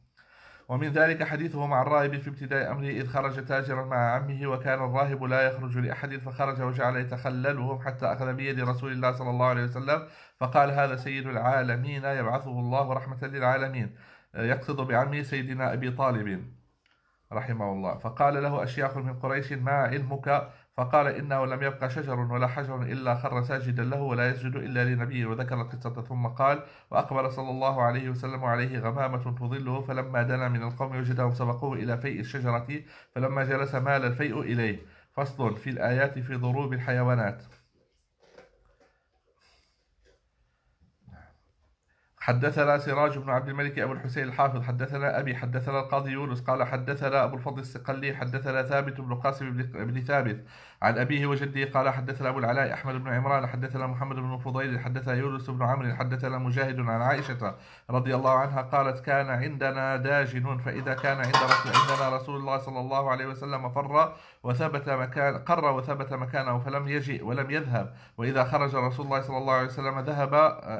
ومن ذلك حديثه مع الراهب في ابتداء أمره إذ خرج تاجرا مع عمه وكان الراهب لا يخرج لأحد فخرج وجعل يتخللهم حتى أخذ بيد رسول الله صلى الله عليه وسلم فقال هذا سيد العالمين يبعثه الله رحمة للعالمين يقصد بعمه سيدنا أبي طالب رحمه الله فقال له أشياخ من قريش ما علمك فقال إنه لم يبقى شجر ولا حجر إلا خر ساجدا له ولا يسجد إلا لنبيه وذكر القصة ثم قال وأقبل صلى الله عليه وسلم عليه غمامة تظله فلما دنا من القوم وجدهم سبقوه إلى فيء الشجرة فلما جلس مال الفيء إليه فصل في الآيات في ضروب الحيوانات حدثنا سراج بن عبد الملك أبو الحسين الحافظ حدثنا أبي حدثنا القاضي يونس قال حدثنا أبو الفضل السقلي حدثنا ثابت بن قاسم بن ثابت عن أبيه وجده قال حدثنا أبو العلاء أحمد بن عمران حدثنا محمد بن فضيل حدثنا يونس بن عمرو حدثنا مجاهد عن عائشة رضي الله عنها قالت كان عندنا داجن فإذا كان عند رسول عندنا رسول الله صلى الله عليه وسلم فر وثبت مكان قر وثبت مكانه فلم يجئ ولم يذهب وإذا خرج رسول الله صلى الله عليه وسلم ذهب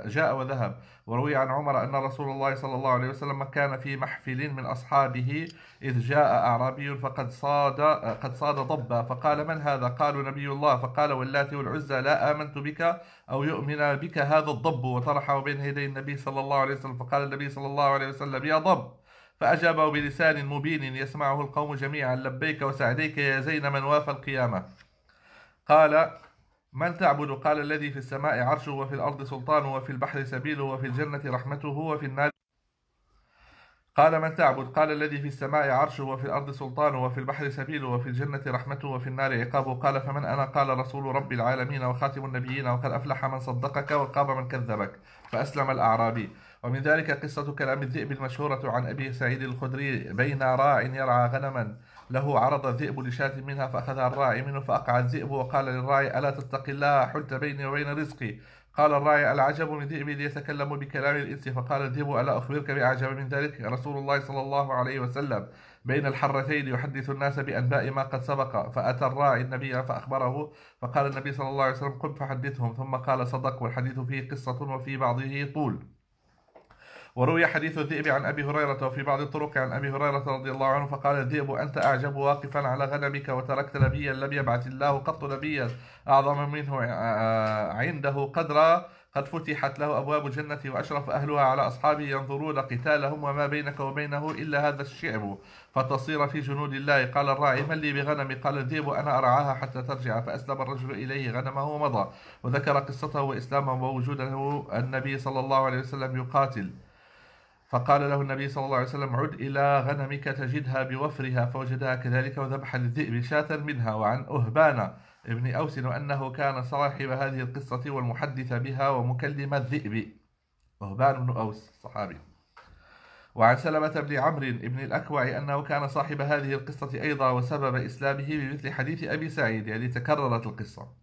جاء وذهب وروي عن عمر أن رسول الله صلى الله عليه وسلم كان في محفل من أصحابه إذ جاء أعرابي فقد صاد قد صاد ضبا فقال من هذا قالوا نبي الله فقال واللات والعزى لا آمنت بك أو يؤمن بك هذا الضب وطرحه بين يدي النبي صلى الله عليه وسلم فقال النبي صلى الله عليه وسلم يا ضب فأجابه بلسان مبين يسمعه القوم جميعا لبيك وسعديك يا زين من وافى القيامة قال من تعبد قال الذي في السماء عرشه وفي الأرض سلطانه وفي البحر سبيله وفي الجنة رحمته وفي النار قال من تعبد قال الذي في السماء عرشه وفي الأرض سلطانه وفي البحر سبيله وفي الجنة رحمته وفي النار عقابه قال فمن أنا قال رسول رب العالمين وخاتم النبيين وقد أفلح من صدقك وقاب من كذبك فأسلم الأعرابي ومن ذلك قصة كلام الذئب المشهورة عن أبي سعيد الخدري بين راع يرعى غنما له عرض الذئب لشاة منها فأخذها الراعي منه فأقع الذئب وقال للراعي ألا تتقي الله حلت بيني وبين رزقي قال الراعي العجب من ليتكلم بكلام الإنس فقال الذئب ألا أخبرك بأعجب من ذلك رسول الله صلى الله عليه وسلم بين الحرتين يحدث الناس بأنباء ما قد سبق فأتى الراعي النبي فأخبره فقال النبي صلى الله عليه وسلم قم فحدثهم ثم قال صدق والحديث فيه قصة وفي بعضه طول وروي حديث الذئب عن أبي هريرة وفي بعض الطرق عن أبي هريرة رضي الله عنه فقال الذئب أنت أعجب واقفا على غنمك وتركت نبيا لم يبعث الله قط نبيا أعظم منه آه، عنده قدرا قد فتحت له أبواب الجنة وأشرف أهلها على أصحابه ينظرون قتالهم وما بينك وبينه إلا هذا الشعب فتصير في جنود الله قال الراعي من لي بغنم قال الذئب أنا أرعاها حتى ترجع فأسلم الرجل إليه غنمه ومضى وذكر قصته وإسلامه ووجوده النبي صلى الله عليه وسلم يقاتل فقال له النبي صلى الله عليه وسلم عد إلى غنمك تجدها بوفرها فوجدها كذلك وذبح للذئب شاة منها وعن أهبان ابن أوس أنه كان صاحب هذه القصة والمحدث بها ومكلم الذئب أهبان بن أوس صحابي وعن سلمة بن عمرو بن الأكوع أنه كان صاحب هذه القصة أيضا وسبب إسلامه بمثل حديث أبي سعيد يعني تكررت القصة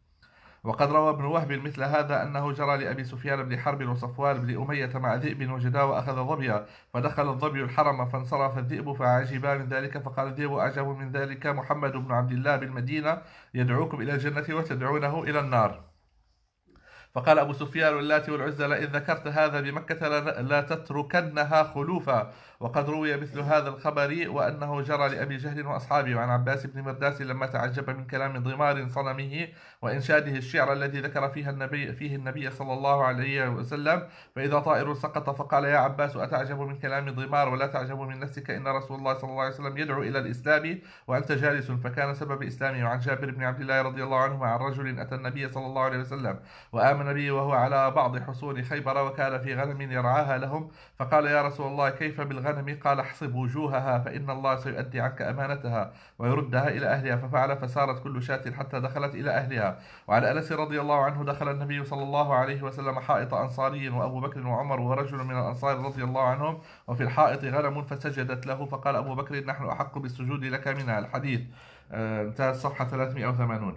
وقد روى ابن وهب مثل هذا أنه جرى لأبي سفيان بن حرب وصفوان بن أمية مع ذئب وجدا وأخذ ظبيا فدخل الظبي الحرم فانصرف الذئب فعجبا من ذلك فقال الذئب أعجب من ذلك محمد بن عبد الله بالمدينة يدعوكم إلى الجنة وتدعونه إلى النار فقال أبو سفيان واللات والعزى لئن ذكرت هذا بمكة لا تتركنها خلوفا وقد روي مثل هذا الخبر وأنه جرى لأبي جهل وأصحابه وعن عباس بن مرداس لما تعجب من كلام ضمار صنمه وإنشاده الشعر الذي ذكر فيها النبي فيه النبي صلى الله عليه وسلم فإذا طائر سقط فقال يا عباس أتعجب من كلام ضمار ولا تعجب من نفسك إن رسول الله صلى الله عليه وسلم يدعو إلى الإسلام وأنت جالس فكان سبب إسلامه وعن جابر بن عبد الله رضي الله عنه عن رجل أتى النبي صلى الله عليه وسلم وآمن به وهو على بعض حصون خيبر وكان في غنم يرعاها لهم فقال يا رسول الله كيف بالغنم الغنم قال احصب وجوهها فإن الله سيؤدي عنك أمانتها ويردها إلى أهلها ففعل فسارت كل شاة حتى دخلت إلى أهلها وعلى أنس رضي الله عنه دخل النبي صلى الله عليه وسلم حائط أنصاري وأبو بكر وعمر ورجل من الأنصار رضي الله عنهم وفي الحائط غنم فسجدت له فقال أبو بكر نحن أحق بالسجود لك منها الحديث انتهى الصفحة 380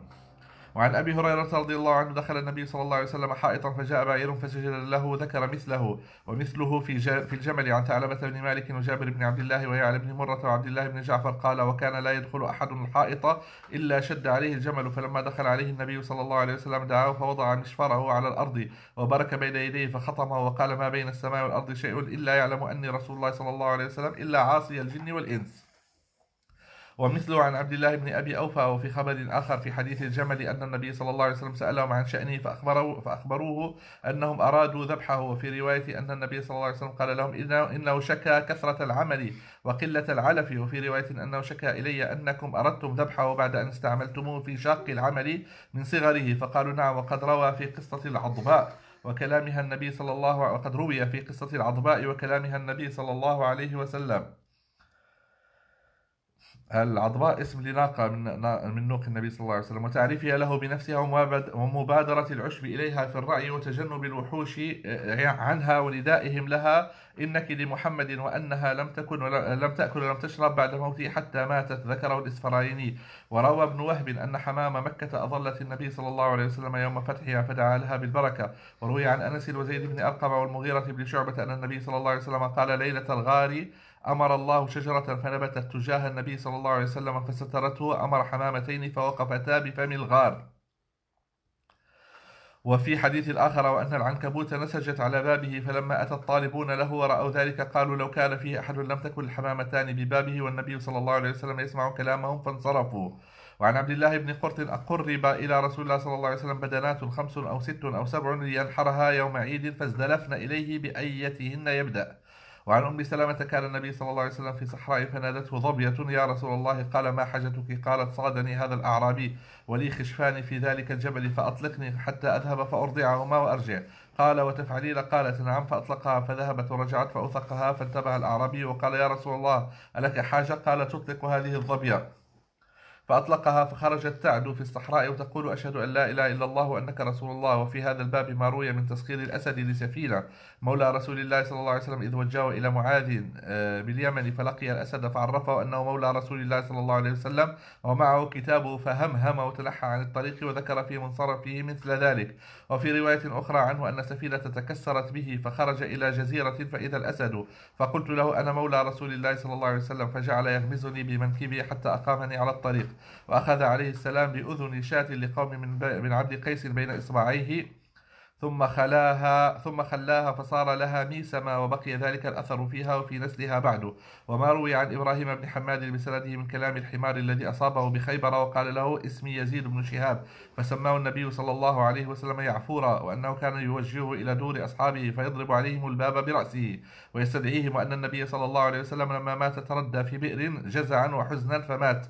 وعن أبي هريرة رضي الله عنه دخل النبي صلى الله عليه وسلم حائطا فجاء بعير فسجد له ذكر مثله ومثله في في الجمل عن ثعلبة بن مالك وجابر بن عبد الله ويعلى بن مرة وعبد الله بن جعفر قال وكان لا يدخل أحد الحائط إلا شد عليه الجمل فلما دخل عليه النبي صلى الله عليه وسلم دعاه فوضع مشفره على الأرض وبرك بين يديه فخطمه وقال ما بين السماء والأرض شيء إلا يعلم أني رسول الله صلى الله عليه وسلم إلا عاصي الجن والإنس ومثله عن عبد الله بن أبي أوفى وفي خبر آخر في حديث الجمل أن النبي صلى الله عليه وسلم سألهم عن شأنه فأخبروه, فأخبروه أنهم أرادوا ذبحه وفي رواية أن النبي صلى الله عليه وسلم قال لهم إنه, إنه شكى كثرة العمل وقلة العلف وفي رواية أنه شكى إلي أنكم أردتم ذبحه بعد أن استعملتموه في شاق العمل من صغره فقالوا نعم وقد روى في قصة العضباء وكلامها النبي صلى الله وقد روي في قصة العضباء وكلامها النبي صلى الله عليه وسلم العضباء اسم لناقة من من نوق النبي صلى الله عليه وسلم وتعريفها له بنفسها ومبادرة العشب إليها في الرأي وتجنب الوحوش آه، آه، عنها وندائهم لها إنك لمحمد وأنها لم تكن لم تأكل ولم تشرب بعد موته حتى ماتت ذكره الإسفرايني وروى ابن وهب أن حمام مكة أظلت النبي صلى الله عليه وسلم يوم فتحها فدعا لها بالبركة وروي عن أنس وزيد بن أرقم والمغيرة بن شعبة أن النبي صلى الله عليه وسلم قال ليلة الغار أمر الله شجرة فنبتت تجاه النبي صلى الله عليه وسلم فسترته أمر حمامتين فوقفتا بفم الغار وفي حديث الآخر وأن العنكبوت نسجت على بابه فلما أتى الطالبون له ورأوا ذلك قالوا لو كان فيه أحد لم تكن الحمامتان ببابه والنبي صلى الله عليه وسلم يسمع كلامهم فانصرفوا وعن عبد الله بن قرط أقرب إلى رسول الله صلى الله عليه وسلم بدنات خمس أو ست أو سبع لينحرها يوم عيد فازدلفن إليه بأيتهن يبدأ وعن أم سلمة كان النبي صلى الله عليه وسلم في صحراء فنادته ظبية يا رسول الله قال ما حاجتك قالت صادني هذا الأعرابي ولي خشفان في ذلك الجبل فأطلقني حتى أذهب فأرضعهما وأرجع قال وتفعلين قالت نعم فأطلقها فذهبت ورجعت فأثقها فانتبه الأعرابي وقال يا رسول الله ألك حاجة قال تطلق هذه الظبية فأطلقها فخرجت تعدو في الصحراء وتقول أشهد أن لا إله إلا الله وأنك رسول الله وفي هذا الباب ما روي من تسخير الأسد لسفينة مولى رسول الله صلى الله عليه وسلم إذ وجهه إلى معاذ آه، باليمن فلقي الأسد فعرفه أنه مولى رسول الله صلى الله عليه وسلم ومعه كتابه فهمهم وتلحى عن الطريق وذكر في منصرفه مثل ذلك وفي رواية أخرى عنه أن سفينة تكسرت به فخرج إلى جزيرة فإذا الأسد فقلت له أنا مولى رسول الله صلى الله عليه وسلم فجعل يغمزني بمنكبي حتى أقامني على الطريق وأخذ عليه السلام بأذن شاة لقوم من, من عبد قيس بين إصبعيه ثم خلاها ثم خلاها فصار لها ميسما وبقي ذلك الأثر فيها وفي نسلها بعد وما روي عن إبراهيم بن حماد بسنده من كلام الحمار الذي أصابه بخيبر وقال له اسمي يزيد بن شهاب فسماه النبي صلى الله عليه وسلم يعفورا وأنه كان يوجهه إلى دور أصحابه فيضرب عليهم الباب برأسه ويستدعيهم وأن النبي صلى الله عليه وسلم لما مات تردى في بئر جزعا وحزنا فمات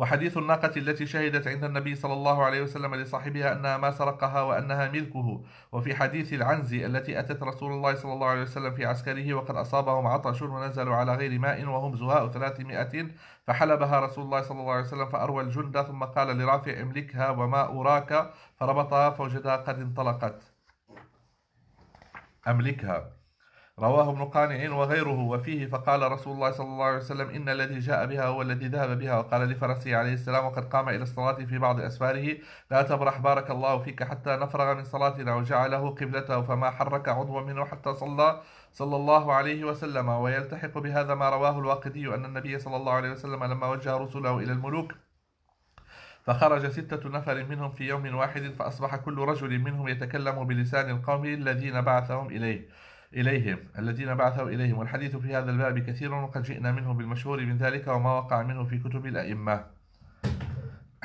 وحديث الناقة التي شهدت عند النبي صلى الله عليه وسلم لصاحبها أنها ما سرقها وأنها ملكه وفي حديث العنز التي أتت رسول الله صلى الله عليه وسلم في عسكره وقد أصابهم عطش ونزلوا على غير ماء وهم زهاء ثلاثمائة فحلبها رسول الله صلى الله عليه وسلم فأروى الجند ثم قال لرافع املكها وما أراك فربطها فوجدها قد انطلقت أملكها رواه ابن قانع وغيره وفيه فقال رسول الله صلى الله عليه وسلم إن الذي جاء بها هو الذي ذهب بها وقال لفرسه عليه السلام وقد قام إلى الصلاة في بعض أسفاره لا تبرح بارك الله فيك حتى نفرغ من صلاتنا وجعله قبلته فما حرك عضوا منه حتى صلى صلى الله عليه وسلم ويلتحق بهذا ما رواه الواقدي أن النبي صلى الله عليه وسلم لما وجه رسله إلى الملوك فخرج ستة نفر منهم في يوم واحد فأصبح كل رجل منهم يتكلم بلسان القوم الذين بعثهم إليه إليهم الذين بعثوا إليهم والحديث في هذا الباب كثير وقد جئنا منه بالمشهور من ذلك وما وقع منه في كتب الأئمة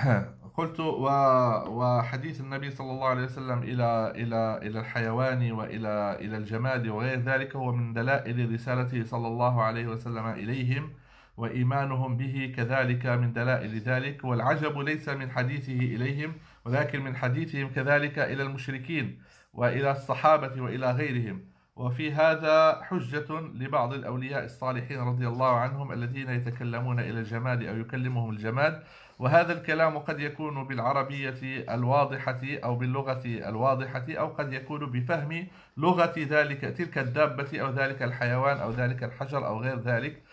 [clears throat] قلت وحديث النبي صلى الله عليه وسلم إلى إلى إلى الحيوان وإلى إلى الجماد وغير ذلك هو من دلائل رسالته صلى الله عليه وسلم إليهم وإيمانهم به كذلك من دلائل ذلك والعجب ليس من حديثه إليهم ولكن من حديثهم كذلك إلى المشركين وإلى الصحابة وإلى غيرهم وفي هذا حجة لبعض الأولياء الصالحين رضي الله عنهم الذين يتكلمون إلى الجماد أو يكلمهم الجماد وهذا الكلام قد يكون بالعربية الواضحة أو باللغة الواضحة أو قد يكون بفهم لغة ذلك تلك الدابة أو ذلك الحيوان أو ذلك الحجر أو غير ذلك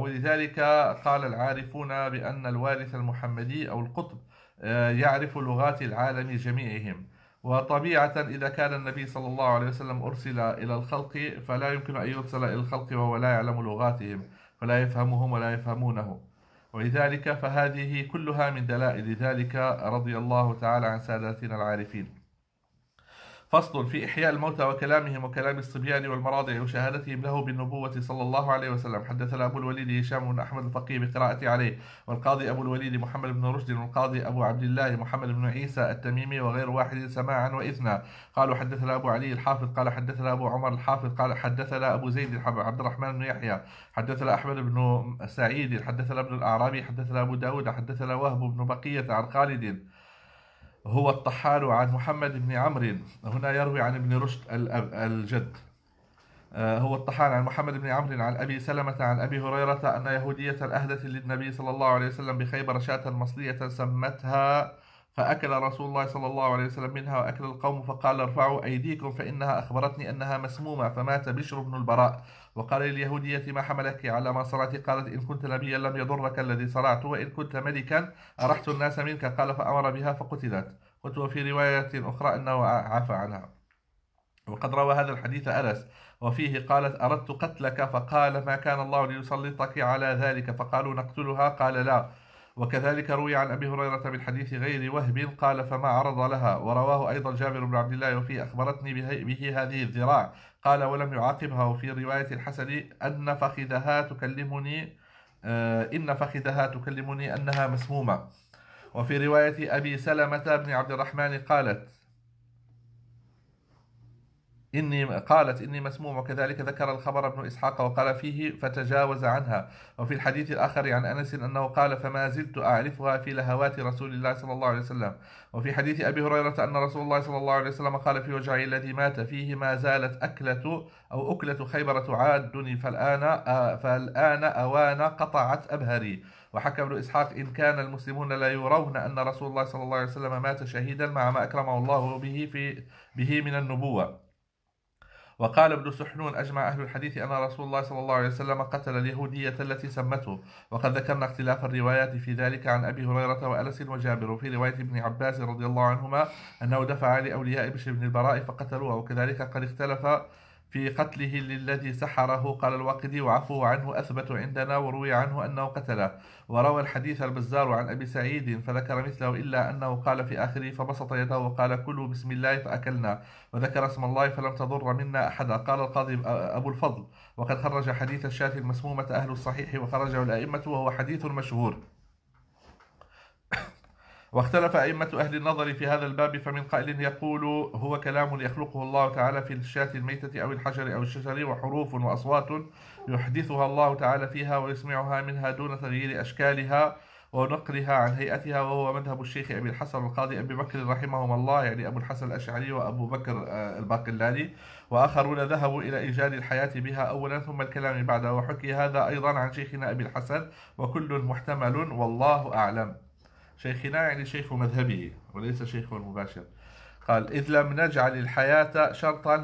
ولذلك قال العارفون بأن الوارث المحمدي أو القطب آه، يعرف لغات العالم جميعهم وطبيعة إذا كان النبي صلى الله عليه وسلم أرسل إلى الخلق فلا يمكن أن يرسل إلى الخلق وهو لا يعلم لغاتهم فلا يفهمهم ولا يفهمونه ولذلك فهذه كلها من دلائل ذلك رضي الله تعالى عن ساداتنا العارفين فصل في إحياء الموتى وكلامهم وكلام الصبيان والمراضع وشهادتهم له بالنبوة صلى الله عليه وسلم حدثنا أبو الوليد هشام بن أحمد الفقيه بقراءة عليه والقاضي أبو الوليد محمد بن رشد والقاضي أبو عبد الله محمد بن عيسى التميمي وغير واحد سماعا وإثنا قالوا حدثنا أبو علي الحافظ قال حدثنا أبو عمر الحافظ قال حدثنا أبو زيد عبد الرحمن بن يحيى حدثنا أحمد بن سعيد حدثنا ابن الأعرابي حدثنا أبو داود حدثنا وهب بن بقية عن خالد هو الطحال عن محمد بن عمرو هنا يروي عن ابن رشد الجد آه، هو الطحال عن محمد بن عمرو عن أبي سلمة عن أبي هريرة أن يهودية أهدت للنبي صلى الله عليه وسلم بخيبر شاة مصلية سمتها فأكل رسول الله صلى الله عليه وسلم منها وأكل القوم فقال ارفعوا أيديكم فإنها أخبرتني أنها مسمومة فمات بشر بن البراء وقال لليهودية ما حملك على ما صرعت قالت إن كنت نبيا لم يضرك الذي صرعت وإن كنت ملكا أرحت الناس منك قال فأمر بها فقتلت قلت وفي رواية أخرى أنه عفى عنها وقد روى هذا الحديث أنس وفيه قالت أردت قتلك فقال ما كان الله ليسلطك على ذلك فقالوا نقتلها قال لا وكذلك روي عن أبي هريرة من حديث غير وهب قال فما عرض لها ورواه أيضا جابر بن عبد الله وفي أخبرتني به هذه الذراع قال ولم يعاقبها وفي رواية الحسن أن فخذها تكلمني آه، إن فخذها تكلمني أنها مسمومة وفي رواية أبي سلمة بن عبد الرحمن قالت إني قالت إني مسموم وكذلك ذكر الخبر ابن إسحاق وقال فيه فتجاوز عنها وفي الحديث الآخر عن أنس أنه قال فما زلت أعرفها في لهوات رسول الله صلى الله عليه وسلم وفي حديث أبي هريرة أن رسول الله صلى الله عليه وسلم قال في وجعي الذي مات فيه ما زالت أكلة أو أكلة خيبرة عادني فالآن فالآن أوان قطعت أبهري وحكى ابن إسحاق إن كان المسلمون لا يرون أن رسول الله صلى الله عليه وسلم مات شهيدا مع ما أكرمه الله به في به من النبوة وقال ابن سحنون أجمع أهل الحديث أن رسول الله صلى الله عليه وسلم قتل اليهودية التي سمته وقد ذكرنا اختلاف الروايات في ذلك عن أبي هريرة وأنس وجابر وفي رواية ابن عباس رضي الله عنهما أنه دفع لأولياء بشر بن البراء فقتلوه وكذلك قد اختلف في قتله للذي سحره قال الواقدي وعفوه عنه أثبت عندنا وروي عنه أنه قتله وروى الحديث البزار عن أبي سعيد فذكر مثله إلا أنه قال في آخره فبسط يده وقال كلوا بسم الله فأكلنا وذكر اسم الله فلم تضر منا أحدا قال القاضي أبو الفضل وقد خرج حديث الشاة المسمومة أهل الصحيح وخرجه الأئمة وهو حديث مشهور واختلف أئمة أهل النظر في هذا الباب فمن قائل يقول هو كلام يخلقه الله تعالى في الشاة الميتة أو الحجر أو الشجر وحروف وأصوات يحدثها الله تعالى فيها ويسمعها منها دون تغيير أشكالها ونقلها عن هيئتها وهو مذهب الشيخ أبي الحسن القاضي أبي بكر رحمهما الله يعني أبو الحسن الأشعري وأبو بكر الباقلاني وآخرون ذهبوا إلى إيجاد الحياة بها أولا ثم الكلام بعدها وحكي هذا أيضا عن شيخنا أبي الحسن وكل محتمل والله أعلم شيخنا يعني شيخ مذهبه وليس شيخه المباشر قال إذ لم نجعل الحياة شرطا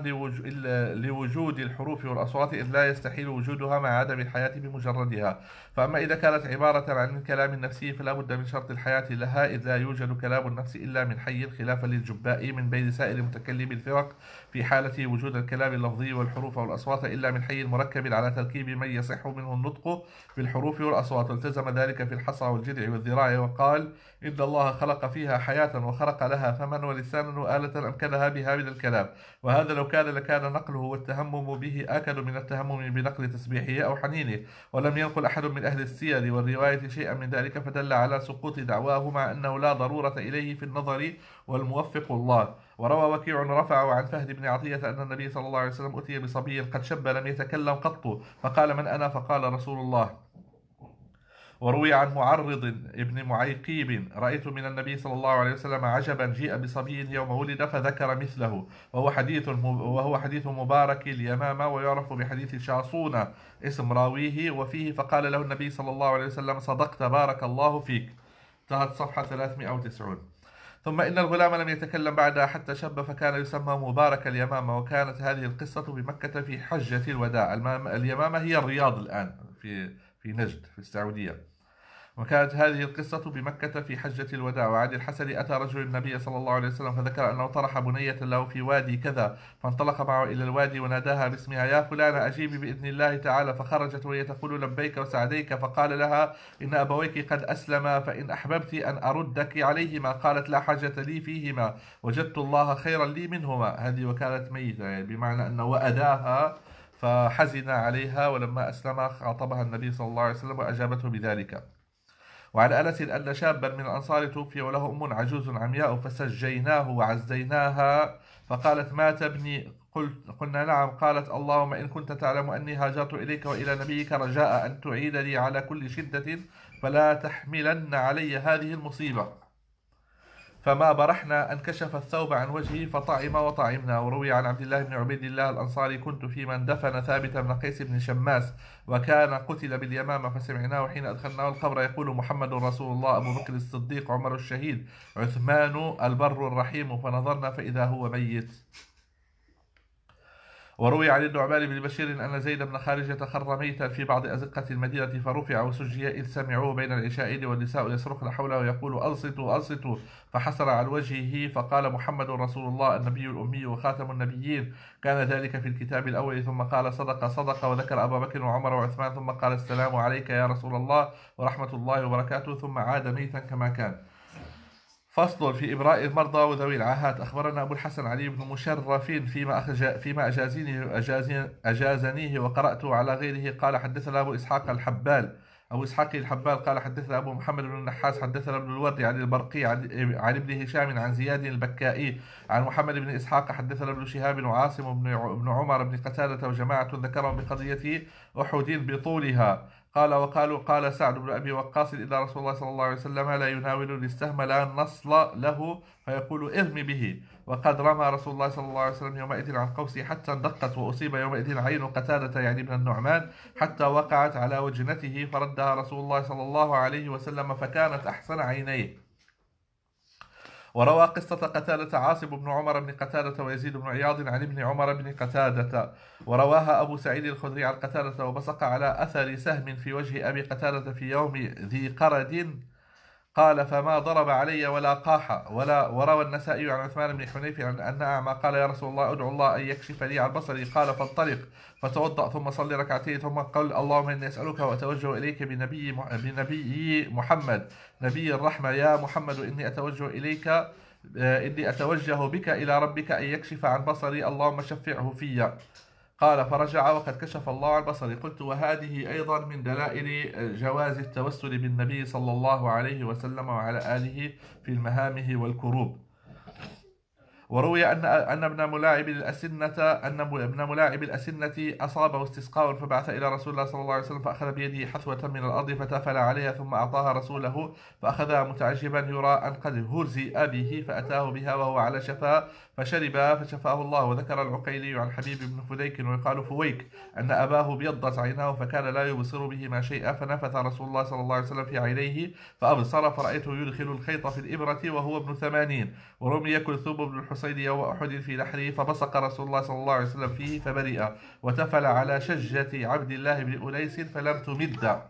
لوجود الحروف والأصوات إذ لا يستحيل وجودها مع عدم الحياة بمجردها فأما إذا كانت عبارة عن كلام نفسي فلا بد من شرط الحياة لها إذ لا يوجد كلام النفس إلا من حي خلافا للجباء من بين سائر متكلمي الفرق في حالة وجود الكلام اللفظي والحروف والأصوات إلا من حي مركب على تركيب من يصح منه النطق بالحروف والأصوات التزم ذلك في الحصى والجذع والذراع وقال إن الله خلق فيها حياة وخرق لها فما ولسانا وآلة أمكنها بها من الكلام وهذا لو كان لكان نقله والتهمم به أكد من التهمم بنقل تسبيحه أو حنينه ولم ينقل أحد من أهل السير والرواية شيئا من ذلك فدل على سقوط دعواه مع أنه لا ضرورة إليه في النظر والموفق الله وروى وكيع رفعه عن فهد بن عطية أن النبي صلى الله عليه وسلم أتي بصبي قد شب لم يتكلم قط فقال من أنا فقال رسول الله وروي عن معرض ابن معيقيب رأيت من النبي صلى الله عليه وسلم عجبا جيء بصبي يوم ولد فذكر مثله وهو حديث وهو حديث مبارك اليمامة ويعرف بحديث شاصونة اسم راويه وفيه فقال له النبي صلى الله عليه وسلم صدقت بارك الله فيك انتهت صفحة 390 ثم إن الغلام لم يتكلم بعدها حتى شب فكان يسمى مبارك اليمامة وكانت هذه القصة بمكة في حجة الوداع اليمامة هي الرياض الآن في في نجد في السعودية وكانت هذه القصة بمكة في حجة الوداع وعن الحسن أتى رجل النبي صلى الله عليه وسلم فذكر أنه طرح بنية له في وادي كذا فانطلق معه إلى الوادي وناداها باسمها يا فلانة أجيبي بإذن الله تعالى فخرجت وهي تقول لبيك وسعديك فقال لها إن أبويك قد أسلما فإن أحببت أن أردك عليهما قالت لا حاجة لي فيهما وجدت الله خيرا لي منهما هذه وكانت ميتة يعني بمعنى أنه وأداها فحزن عليها ولما أسلم خاطبها النبي صلى الله عليه وسلم وأجابته بذلك وعن أنس أن شابا من الأنصار توفي وله أم عجوز عمياء فسجيناه وعزيناها فقالت مات ابني قلت قلنا نعم قالت اللهم إن كنت تعلم أني هاجرت إليك وإلى نبيك رجاء أن تعيدني على كل شدة فلا تحملن علي هذه المصيبة فما برحنا أن كشف الثوب عن وجهه فطعم وطعمنا وروي عن عبد الله بن عبيد الله الأنصاري كنت في من دفن ثابت بن قيس بن شماس وكان قتل باليمامة فسمعناه حين أدخلناه القبر يقول محمد رسول الله أبو بكر الصديق عمر الشهيد عثمان البر الرحيم فنظرنا فإذا هو ميت وروي عن النعمان بن بشير أن زيد بن خارجة خر ميتا في بعض أزقة المدينة فرفع وسجي إذ سمعوه بين العشاء والنساء يصرخن حوله ويقول أنصتوا أنصتوا فحسر عن وجهه فقال محمد رسول الله النبي الأمي وخاتم النبيين كان ذلك في الكتاب الأول ثم قال صدق صدق وذكر أبا بكر وعمر وعثمان ثم قال السلام عليك يا رسول الله ورحمة الله وبركاته ثم عاد ميتا كما كان فصل في إبراء المرضى وذوي العاهات أخبرنا أبو الحسن علي بن مشرف فيما أخج فيما أجازني أجازنيه وقرأته على غيره قال حدثنا أبو إسحاق الحبال أبو إسحاق الحبال قال حدثنا أبو محمد بن النحاس حدثنا ابن الورد عن البرقي عن, عن ابن هشام عن زياد البكائي عن محمد بن إسحاق حدثنا ابن شهاب وعاصم بن عمر بن قتادة وجماعة ذكرهم بقضية أحد بطولها قال وقالوا قال سعد بن أبي وقاص إلى رسول الله صلى الله عليه وسلم لا يناولني السهم لا نصل له فيقول ارمي به وقد رمى رسول الله صلى الله عليه وسلم يومئذ عن قوسه حتى اندقت وأصيب يومئذ عين قتادة يعني ابن النعمان حتى وقعت على وجنته فردها رسول الله صلى الله عليه وسلم فكانت أحسن عينيه وروى قصة قتادة عاصم بن عمر بن قتادة ويزيد بن عياض عن ابن عمر بن قتادة ورواها أبو سعيد الخدري عن قتادة وبصق على أثر سهم في وجه أبي قتادة في يوم ذي قرد قال فما ضرب علي ولا قاح ولا وروى النسائي عن عثمان بن حنيف أن أعمى قال يا رسول الله أدعو الله أن يكشف لي عن بصري قال فانطلق فتوضأ ثم صلي ركعتين ثم قل اللهم إني أسألك وأتوجه إليك بنبي بنبي محمد نبي الرحمة يا محمد إني أتوجه إليك آه، إني أتوجه بك إلى ربك أن يكشف عن بصري اللهم شفعه فيّ قال فرجع وقد كشف الله عن بصري قلت وهذه أيضا من دلائل جواز التوسل بالنبي صلى الله عليه وسلم وعلى آله في المهامه والكروب وروي أن أن ابن ملاعب الأسنة أن ابن ملاعب الأسنة أصابه استسقاء فبعث إلى رسول الله صلى الله عليه وسلم فأخذ بيده حثوة من الأرض فتافل عليها ثم أعطاها رسوله فأخذها متعجبا يرى أن قد هرزئ به فأتاه بها وهو على شفاء فشرب فشفاه الله وذكر العقيلي عن حبيب بن فديك ويقال فويك أن أباه بيضت عيناه فكان لا يبصر بهما شيئا فنفث رسول الله صلى الله عليه وسلم في عينيه فأبصر فرأيته يدخل الخيط في الإبرة وهو ابن ثمانين ورمي كلثوم بن الحسين صيد يوم أحد في نحره فبصق رسول الله صلى الله عليه وسلم فيه فبرئ وتفل على شجة عبد الله بن أنيس فلم تمد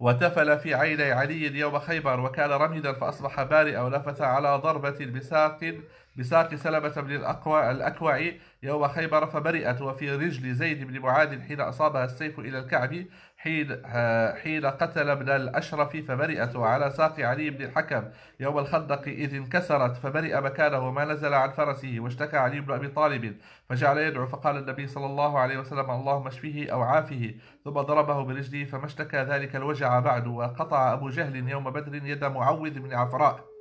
وتفل في عيني علي يوم خيبر وكان رمدا فأصبح بارئا ولفت على ضربة بساق بساق سلمة بن الأقوى الأكوع يوم خيبر فبرئت وفي رجل زيد بن معاذ حين أصابها السيف إلى الكعب حين حين قتل ابن الأشرف فبرئت وعلى ساق علي بن الحكم يوم الخندق إذ انكسرت فبرئ مكانه ما نزل عن فرسه واشتكى علي بن أبي طالب فجعل يدعو فقال النبي صلى الله عليه وسلم اللهم اشفه أو عافه ثم ضربه برجله فما اشتكى ذلك الوجع بعد وقطع أبو جهل يوم بدر يد معوذ بن عفراء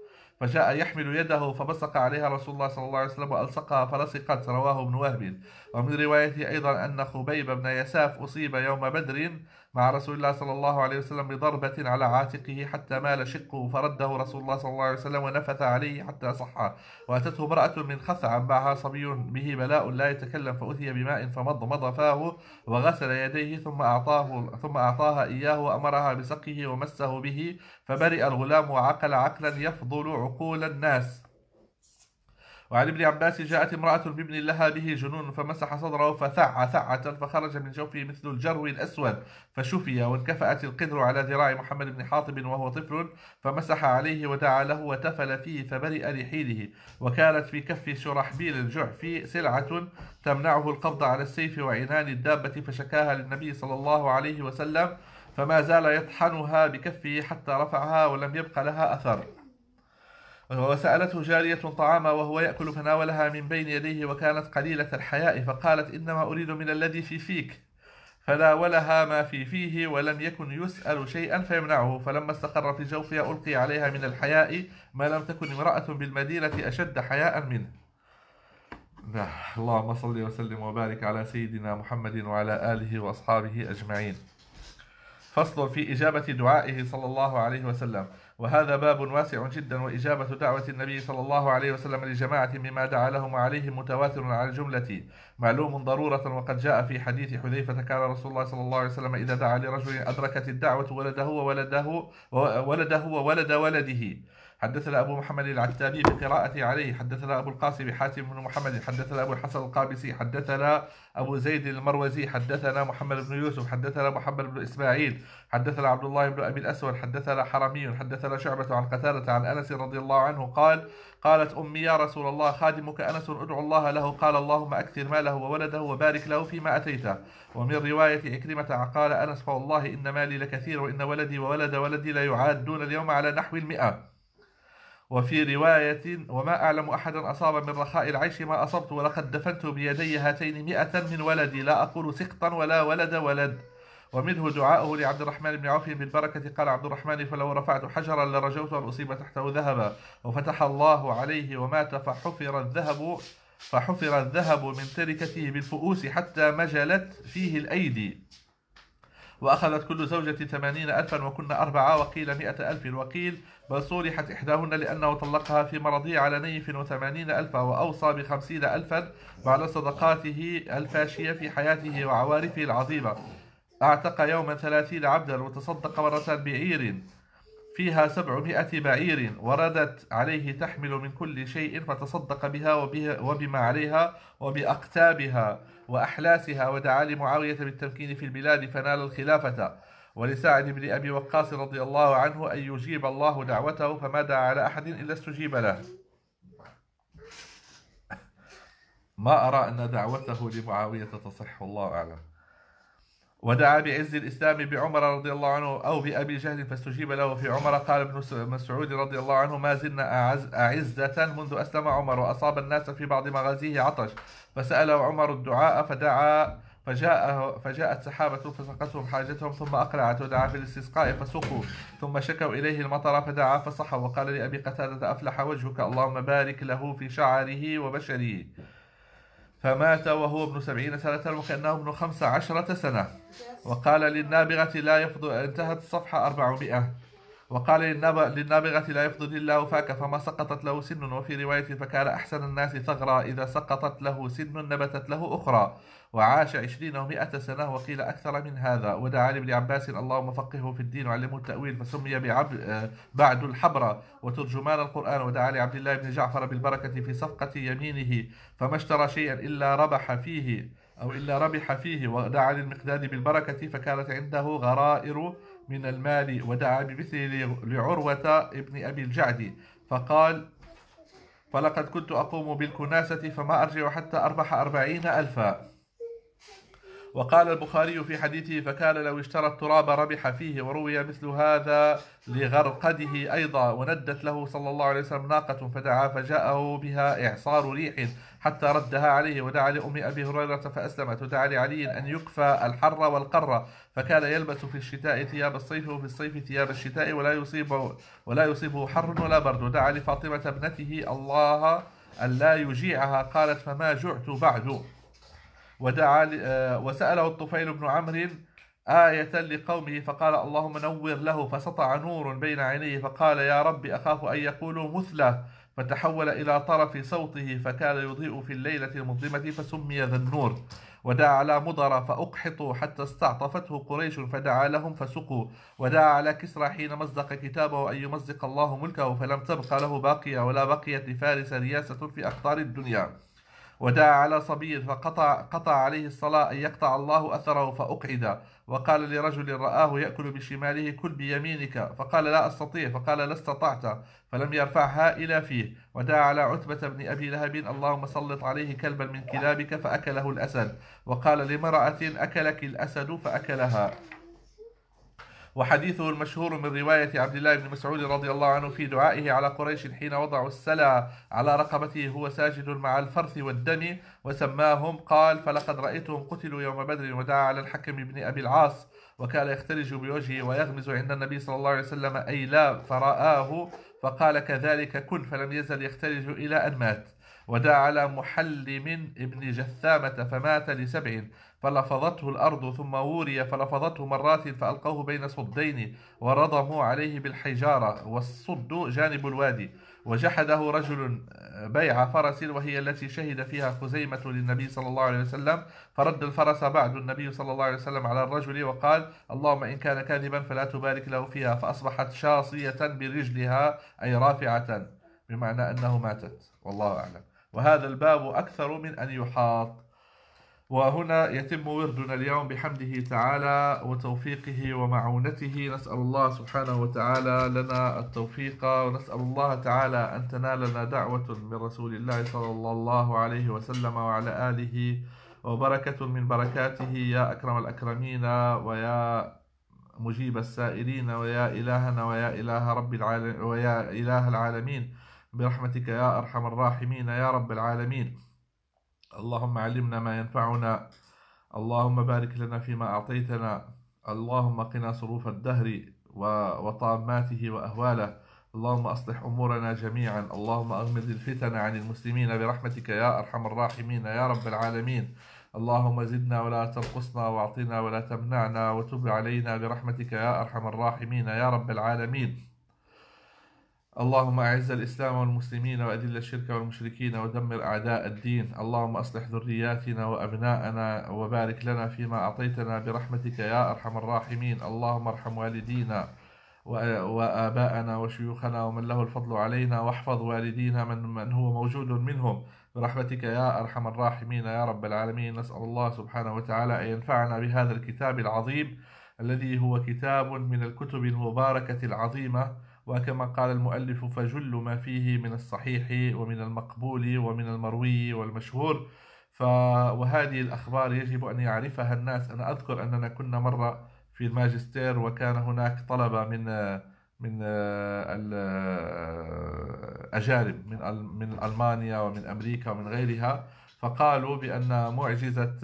فجاء يحمل يده فبصق عليها رسول الله صلى الله عليه وسلم وألصقها فلصقت رواه ابن وهب ومن روايته أيضا أن خبيب بن يساف أصيب يوم بدر مع رسول الله صلى الله عليه وسلم بضربة على عاتقه حتى مال شقه فرده رسول الله صلى الله عليه وسلم ونفث عليه حتى صحى وأتته امرأة من خثع معها صبي به بلاء لا يتكلم فأتي بماء فمضمض فاه وغسل يديه ثم أعطاه ثم أعطاها إياه وأمرها بسقه ومسه به فبرئ الغلام وعقل عقلا يفضل عقول الناس وعن ابن عباس جاءت امرأة بابن لها به جنون فمسح صدره فثع ثعة فخرج من جوفه مثل الجرو الأسود فشفي وانكفأت القدر على ذراع محمد بن حاطب وهو طفل فمسح عليه ودعا له وتفل فيه فبرئ لحيله وكانت في كف شرحبيل الجعفي سلعة تمنعه القبض على السيف وعنان الدابة فشكاها للنبي صلى الله عليه وسلم فما زال يطحنها بكفه حتى رفعها ولم يبق لها أثر وسألته جارية طعاما وهو يأكل فناولها من بين يديه وكانت قليلة الحياء فقالت إنما أريد من الذي في فيك فناولها ما في فيه ولم يكن يسأل شيئا فيمنعه فلما استقر في جوفها ألقي عليها من الحياء ما لم تكن امرأة بالمدينة أشد حياء منه نعم، اللهم صل وسلم وبارك على سيدنا محمد وعلى آله وأصحابه أجمعين فصل في إجابة دعائه صلى الله عليه وسلم وهذا باب واسع جدا وإجابة دعوة النبي صلى الله عليه وسلم لجماعة مما دعا لهم عليه متواتر على الجملة معلوم ضرورة وقد جاء في حديث حذيفة كان رسول الله صلى الله عليه وسلم إذا دعا لرجل أدركت الدعوة ولده وولده وولده وولد ولده حدثنا أبو محمد العتابي بقراءته عليه حدثنا أبو القاسم حاتم بن محمد حدثنا أبو الحسن القابسي حدثنا أبو زيد المروزي حدثنا محمد بن يوسف حدثنا محمد بن إسماعيل حدثنا عبد الله بن أبي الأسود حدثنا حرمي حدثنا شعبة عن قتادة عن أنس رضي الله عنه قال قالت أمي يا رسول الله خادمك أنس أدعو الله له قال اللهم أكثر ماله وولده وبارك له فيما أتيته ومن رواية إكرمة قال أنس فوالله إن مالي لكثير وإن ولدي وولد ولدي لا يعادون اليوم على نحو المئة وفي رواية وما أعلم أحدا أصاب من رخاء العيش ما أصبت ولقد دفنت بيدي هاتين مئة من ولدي لا أقول سقطا ولا ولد ولد ومنه دعاؤه لعبد الرحمن بن عوف بالبركة قال عبد الرحمن فلو رفعت حجرا لرجوت أن أصيب تحته ذهبا وفتح الله عليه ومات فحفر الذهب فحفر الذهب من تركته بالفؤوس حتى مجلت فيه الأيدي وأخذت كل زوجة ثمانين ألفا وكنا أربعة وقيل مئة ألف وقيل بل صورحت إحداهن لأنه طلقها في مرضي على نيف وثمانين ألفا وأوصى بخمسين ألفا بعد صدقاته الفاشية في حياته وعوارفه العظيمة أعتق يوما ثلاثين عبدا وتصدق مرة بعير فيها سبعمائة بعير وردت عليه تحمل من كل شيء فتصدق بها وبما عليها وبأقتابها وأحلاسها ودعا لمعاوية بالتمكين في البلاد فنال الخلافة ولسعد بن أبي وقاص رضي الله عنه أن يجيب الله دعوته فما دعا على أحد إلا استجيب له ما أرى أن دعوته لمعاوية تصح الله أعلم ودعا بعز الإسلام بعمر رضي الله عنه أو بأبي جهل فاستجيب له في عمر قال ابن مسعود رضي الله عنه ما زلنا أعز أعزة منذ أسلم عمر وأصاب الناس في بعض مغازيه عطش فسأله عمر الدعاء فدعا فجاء فجاءت سحابة فسقتهم حاجتهم ثم أقلعت ودعا في الاستسقاء فسقوا ثم شكوا إليه المطر فدعا فصحى وقال لأبي قتادة أفلح وجهك اللهم بارك له في شعره وبشره فمات وهو ابن سبعين سنة وكأنه ابن خمس عشرة سنة وقال للنابغة لا يفضل انتهت الصفحة أربعمائة وقال للنابغة لا يفضل الله فاك فما سقطت له سن وفي رواية فكان أحسن الناس ثغرا إذا سقطت له سن نبتت له أخرى وعاش عشرين ومائة سنة وقيل أكثر من هذا ودعا لابن عباس اللهم فقهه في الدين وعلمه التأويل فسمي بعبد بعد الحبرة وترجمان القرآن ودعا لعبد الله بن جعفر بالبركة في صفقة يمينه فما اشترى شيئا إلا ربح فيه أو إلا ربح فيه ودعا للمقداد بالبركة فكانت عنده غرائر من المال ودعا بمثله لعروة ابن أبي الجعد فقال فلقد كنت أقوم بالكناسة فما أرجع حتى أربح أربعين ألفا وقال البخاري في حديثه فكان لو اشترى التراب ربح فيه وروي مثل هذا لغرقده أيضا وندت له صلى الله عليه وسلم ناقة فدعا فجاءه بها إعصار ريح حتى ردها عليه ودعا لأم أبي هريرة فأسلمت ودعا لعلي أن يكفى الحر والقر فكان يلبس في الشتاء ثياب الصيف وفي الصيف ثياب الشتاء ولا يصيبه ولا يصيبه حر ولا برد ودعا لفاطمة ابنته الله أن لا يجيعها قالت فما جعت بعد ودعا آه، وسأله الطفيل بن عمرو آية لقومه فقال اللهم نور له فسطع نور بين عينيه فقال يا رب أخاف أن يقولوا مثله فتحول إلى طرف صوته فكان يضيء في الليلة المظلمة فسمي ذا النور ودعا على مضر فأقحطوا حتى استعطفته قريش فدعا لهم فسقوا ودعا على كسرى حين مزق كتابه أن يمزق الله ملكه فلم تبق له باقية ولا بقيت لفارس رياسة في أقطار الدنيا ودعا على صبي فقطع قطع عليه الصلاة أن يقطع الله أثره فأقعد وقال لرجل رآه يأكل بشماله كل بيمينك فقال لا أستطيع فقال لا استطعت فلم يرفعها إلى فيه ودعا على عتبة بن أبي لهب اللهم سلط عليه كلبا من كلابك فأكله الأسد وقال لامرأة أكلك الأسد فأكلها وحديثه المشهور من رواية عبد الله بن مسعود رضي الله عنه في دعائه على قريش حين وضعوا السلا على رقبته هو ساجد مع الفرث والدم وسماهم قال فلقد رأيتهم قتلوا يوم بدر ودعا على الحكم بن أبي العاص وكان يختلج بوجهه ويغمز عند النبي صلى الله عليه وسلم أي لا فرآه فقال كذلك كن فلم يزل يختلج إلى أن مات ودعا على محلم ابن جثامة فمات لسبع فلفظته الأرض ثم وري فلفظته مرات فألقوه بين صدين ورضموا عليه بالحجارة والصد جانب الوادي وجحده رجل بيع فرس وهي التي شهد فيها خزيمة للنبي صلى الله عليه وسلم فرد الفرس بعد النبي صلى الله عليه وسلم على الرجل وقال اللهم إن كان كاذبا فلا تبارك له فيها فأصبحت شاصية برجلها أي رافعة بمعنى أنه ماتت والله أعلم وهذا الباب أكثر من أن يحاط وهنا يتم وردنا اليوم بحمده تعالى وتوفيقه ومعونته نسأل الله سبحانه وتعالى لنا التوفيق ونسأل الله تعالى أن تنالنا دعوة من رسول الله صلى الله عليه وسلم وعلى آله وبركة من بركاته يا أكرم الأكرمين ويا مجيب السائلين ويا إلهنا ويا إله رب العالمين ويا إله العالمين برحمتك يا أرحم الراحمين يا رب العالمين اللهم علمنا ما ينفعنا اللهم بارك لنا فيما أعطيتنا اللهم قنا صروف الدهر وطاماته وأهواله اللهم أصلح أمورنا جميعا اللهم أغمد الفتن عن المسلمين برحمتك يا أرحم الراحمين يا رب العالمين اللهم زدنا ولا تنقصنا واعطنا ولا تمنعنا وتب علينا برحمتك يا أرحم الراحمين يا رب العالمين اللهم أعز الإسلام والمسلمين وأذل الشرك والمشركين ودمر أعداء الدين اللهم أصلح ذرياتنا وأبناءنا وبارك لنا فيما أعطيتنا برحمتك يا أرحم الراحمين اللهم ارحم والدينا وآباءنا وشيوخنا ومن له الفضل علينا واحفظ والدينا من, من هو موجود منهم برحمتك يا أرحم الراحمين يا رب العالمين نسأل الله سبحانه وتعالى أن ينفعنا بهذا الكتاب العظيم الذي هو كتاب من الكتب المباركة العظيمة وكما قال المؤلف فجل ما فيه من الصحيح ومن المقبول ومن المروي والمشهور ف وهذه الأخبار يجب أن يعرفها الناس أنا أذكر أننا كنا مرة في الماجستير وكان هناك طلبة من من الأجانب من من ألمانيا ومن أمريكا ومن غيرها فقالوا بأن معجزة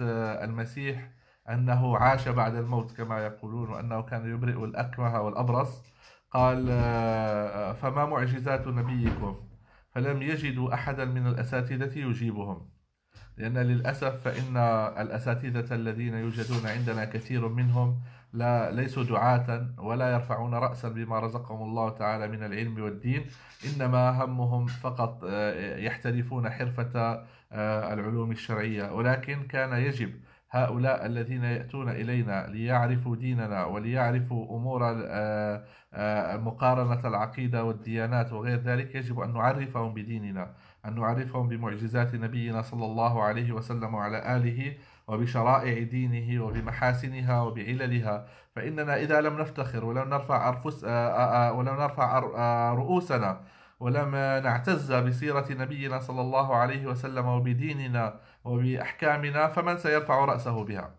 المسيح أنه عاش بعد الموت كما يقولون وأنه كان يبرئ الأكمه والأبرص قال آه، آه، فما معجزات نبيكم فلم يجدوا أحدا من الأساتذة يجيبهم لأن للأسف فإن الأساتذة الذين يوجدون عندنا كثير منهم لا ليسوا دعاة ولا يرفعون رأسا بما رزقهم الله تعالى من العلم والدين إنما همهم فقط آه، يحترفون حرفة العلوم الشرعية ولكن كان يجب هؤلاء الذين يأتون إلينا ليعرفوا ديننا وليعرفوا أمور آه، آه، مقارنة العقيدة والديانات وغير ذلك يجب أن نعرفهم بديننا أن نعرفهم بمعجزات نبينا صلى الله عليه وسلم وعلى آله وبشرائع دينه وبمحاسنها وبعللها فإننا إذا لم نفتخر ولم نرفع, أرفس آه، ولم نرفع رؤوسنا ولم نعتز بسيرة نبينا صلى الله عليه وسلم وبديننا وبأحكامنا فمن سيرفع رأسه بها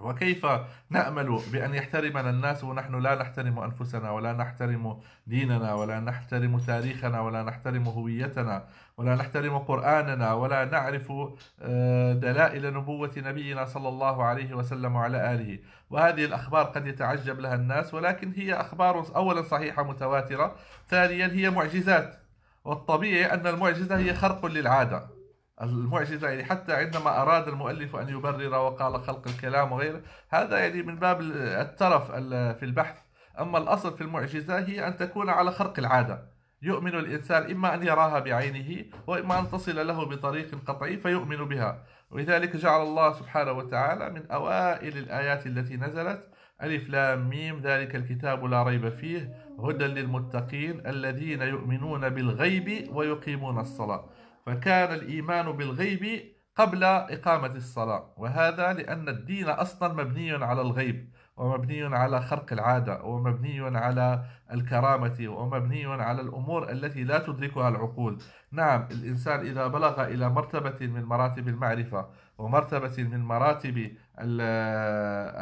وكيف نأمل بأن يحترمنا الناس ونحن لا نحترم أنفسنا ولا نحترم ديننا ولا نحترم تاريخنا ولا نحترم هويتنا ولا نحترم قرآننا ولا نعرف آه، دلائل نبوة نبينا صلى الله عليه وسلم وعلى آله وهذه الأخبار قد يتعجب لها الناس ولكن هي أخبار أولا صحيحة متواترة ثانيا هي معجزات والطبيعي أن المعجزة هي خرق للعادة المعجزة يعني حتى عندما أراد المؤلف أن يبرر وقال خلق الكلام وغيره هذا يعني من باب الترف في البحث أما الأصل في المعجزة هي أن تكون على خرق العادة يؤمن الإنسان إما أن يراها بعينه وإما أن تصل له بطريق قطعي فيؤمن بها ولذلك جعل الله سبحانه وتعالى من أوائل الآيات التي نزلت ألف لام ميم ذلك الكتاب لا ريب فيه هدى للمتقين الذين يؤمنون بالغيب ويقيمون الصلاة فكان الإيمان بالغيب قبل إقامة الصلاة وهذا لأن الدين أصلا مبني على الغيب ومبني على خرق العادة ومبني على الكرامة ومبني على الأمور التي لا تدركها العقول نعم الإنسان إذا بلغ إلى مرتبة من مراتب المعرفة ومرتبة من مراتب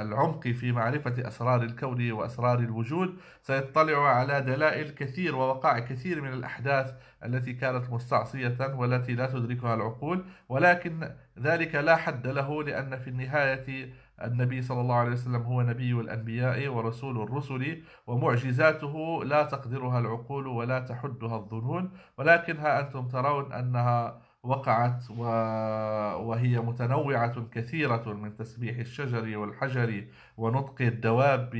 العمق في معرفة أسرار الكون وأسرار الوجود سيطلع على دلائل كثير ووقع كثير من الأحداث التي كانت مستعصية والتي لا تدركها العقول ولكن ذلك لا حد له لأن في النهاية النبي صلى الله عليه وسلم هو نبي الأنبياء ورسول الرسل ومعجزاته لا تقدرها العقول ولا تحدها الظنون ولكن ها أنتم ترون أنها وقعت وهي متنوعة كثيرة من تسبيح الشجر والحجر ونطق الدواب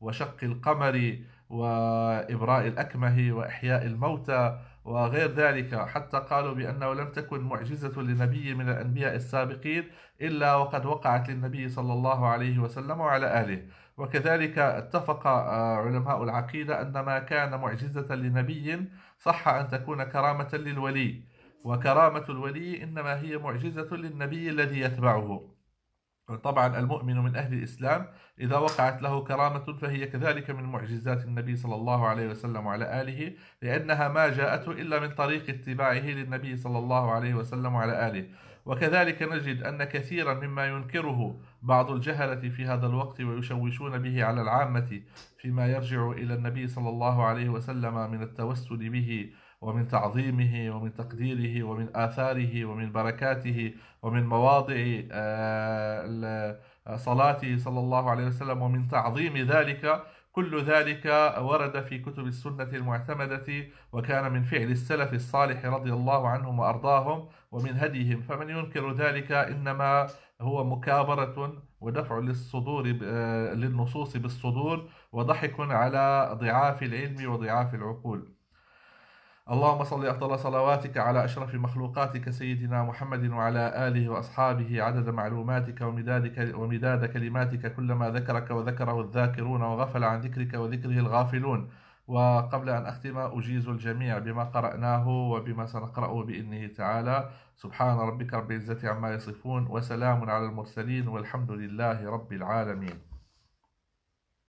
وشق القمر وإبراء الأكمه وإحياء الموتى وغير ذلك حتى قالوا بأنه لم تكن معجزة لنبي من الأنبياء السابقين إلا وقد وقعت للنبي صلى الله عليه وسلم وعلى آله وكذلك اتفق آه، علماء العقيدة أن ما كان معجزة لنبي صح أن تكون كرامة للولي وكرامة الولي إنما هي معجزة للنبي الذي يتبعه طبعا المؤمن من أهل الإسلام إذا وقعت له كرامة فهي كذلك من معجزات النبي صلى الله عليه وسلم وعلى آله لأنها ما جاءته إلا من طريق اتباعه للنبي صلى الله عليه وسلم وعلى آله وكذلك نجد أن كثيرا مما ينكره بعض الجهلة في هذا الوقت ويشوشون به على العامة فيما يرجع إلى النبي صلى الله عليه وسلم من التوسل به ومن تعظيمه ومن تقديره ومن آثاره ومن بركاته ومن مواضع آه، صلاته صلى الله عليه وسلم ومن تعظيم ذلك كل ذلك ورد في كتب السنة المعتمدة وكان من فعل السلف الصالح رضي الله عنهم وأرضاهم ومن هديهم فمن ينكر ذلك إنما هو مكابرة ودفع للصدور آه، للنصوص بالصدور وضحك على ضعاف العلم وضعاف العقول اللهم صل أفضل صلواتك على أشرف مخلوقاتك سيدنا محمد وعلى آله وأصحابه عدد معلوماتك ومداد, ومداد كلماتك كلما ذكرك وذكره الذاكرون وغفل عن ذكرك وذكره الغافلون وقبل أن أختم أجيز الجميع بما قرأناه وبما سنقرأه بإذنه تعالى سبحان ربك رب العزة عما يصفون وسلام على المرسلين والحمد لله رب العالمين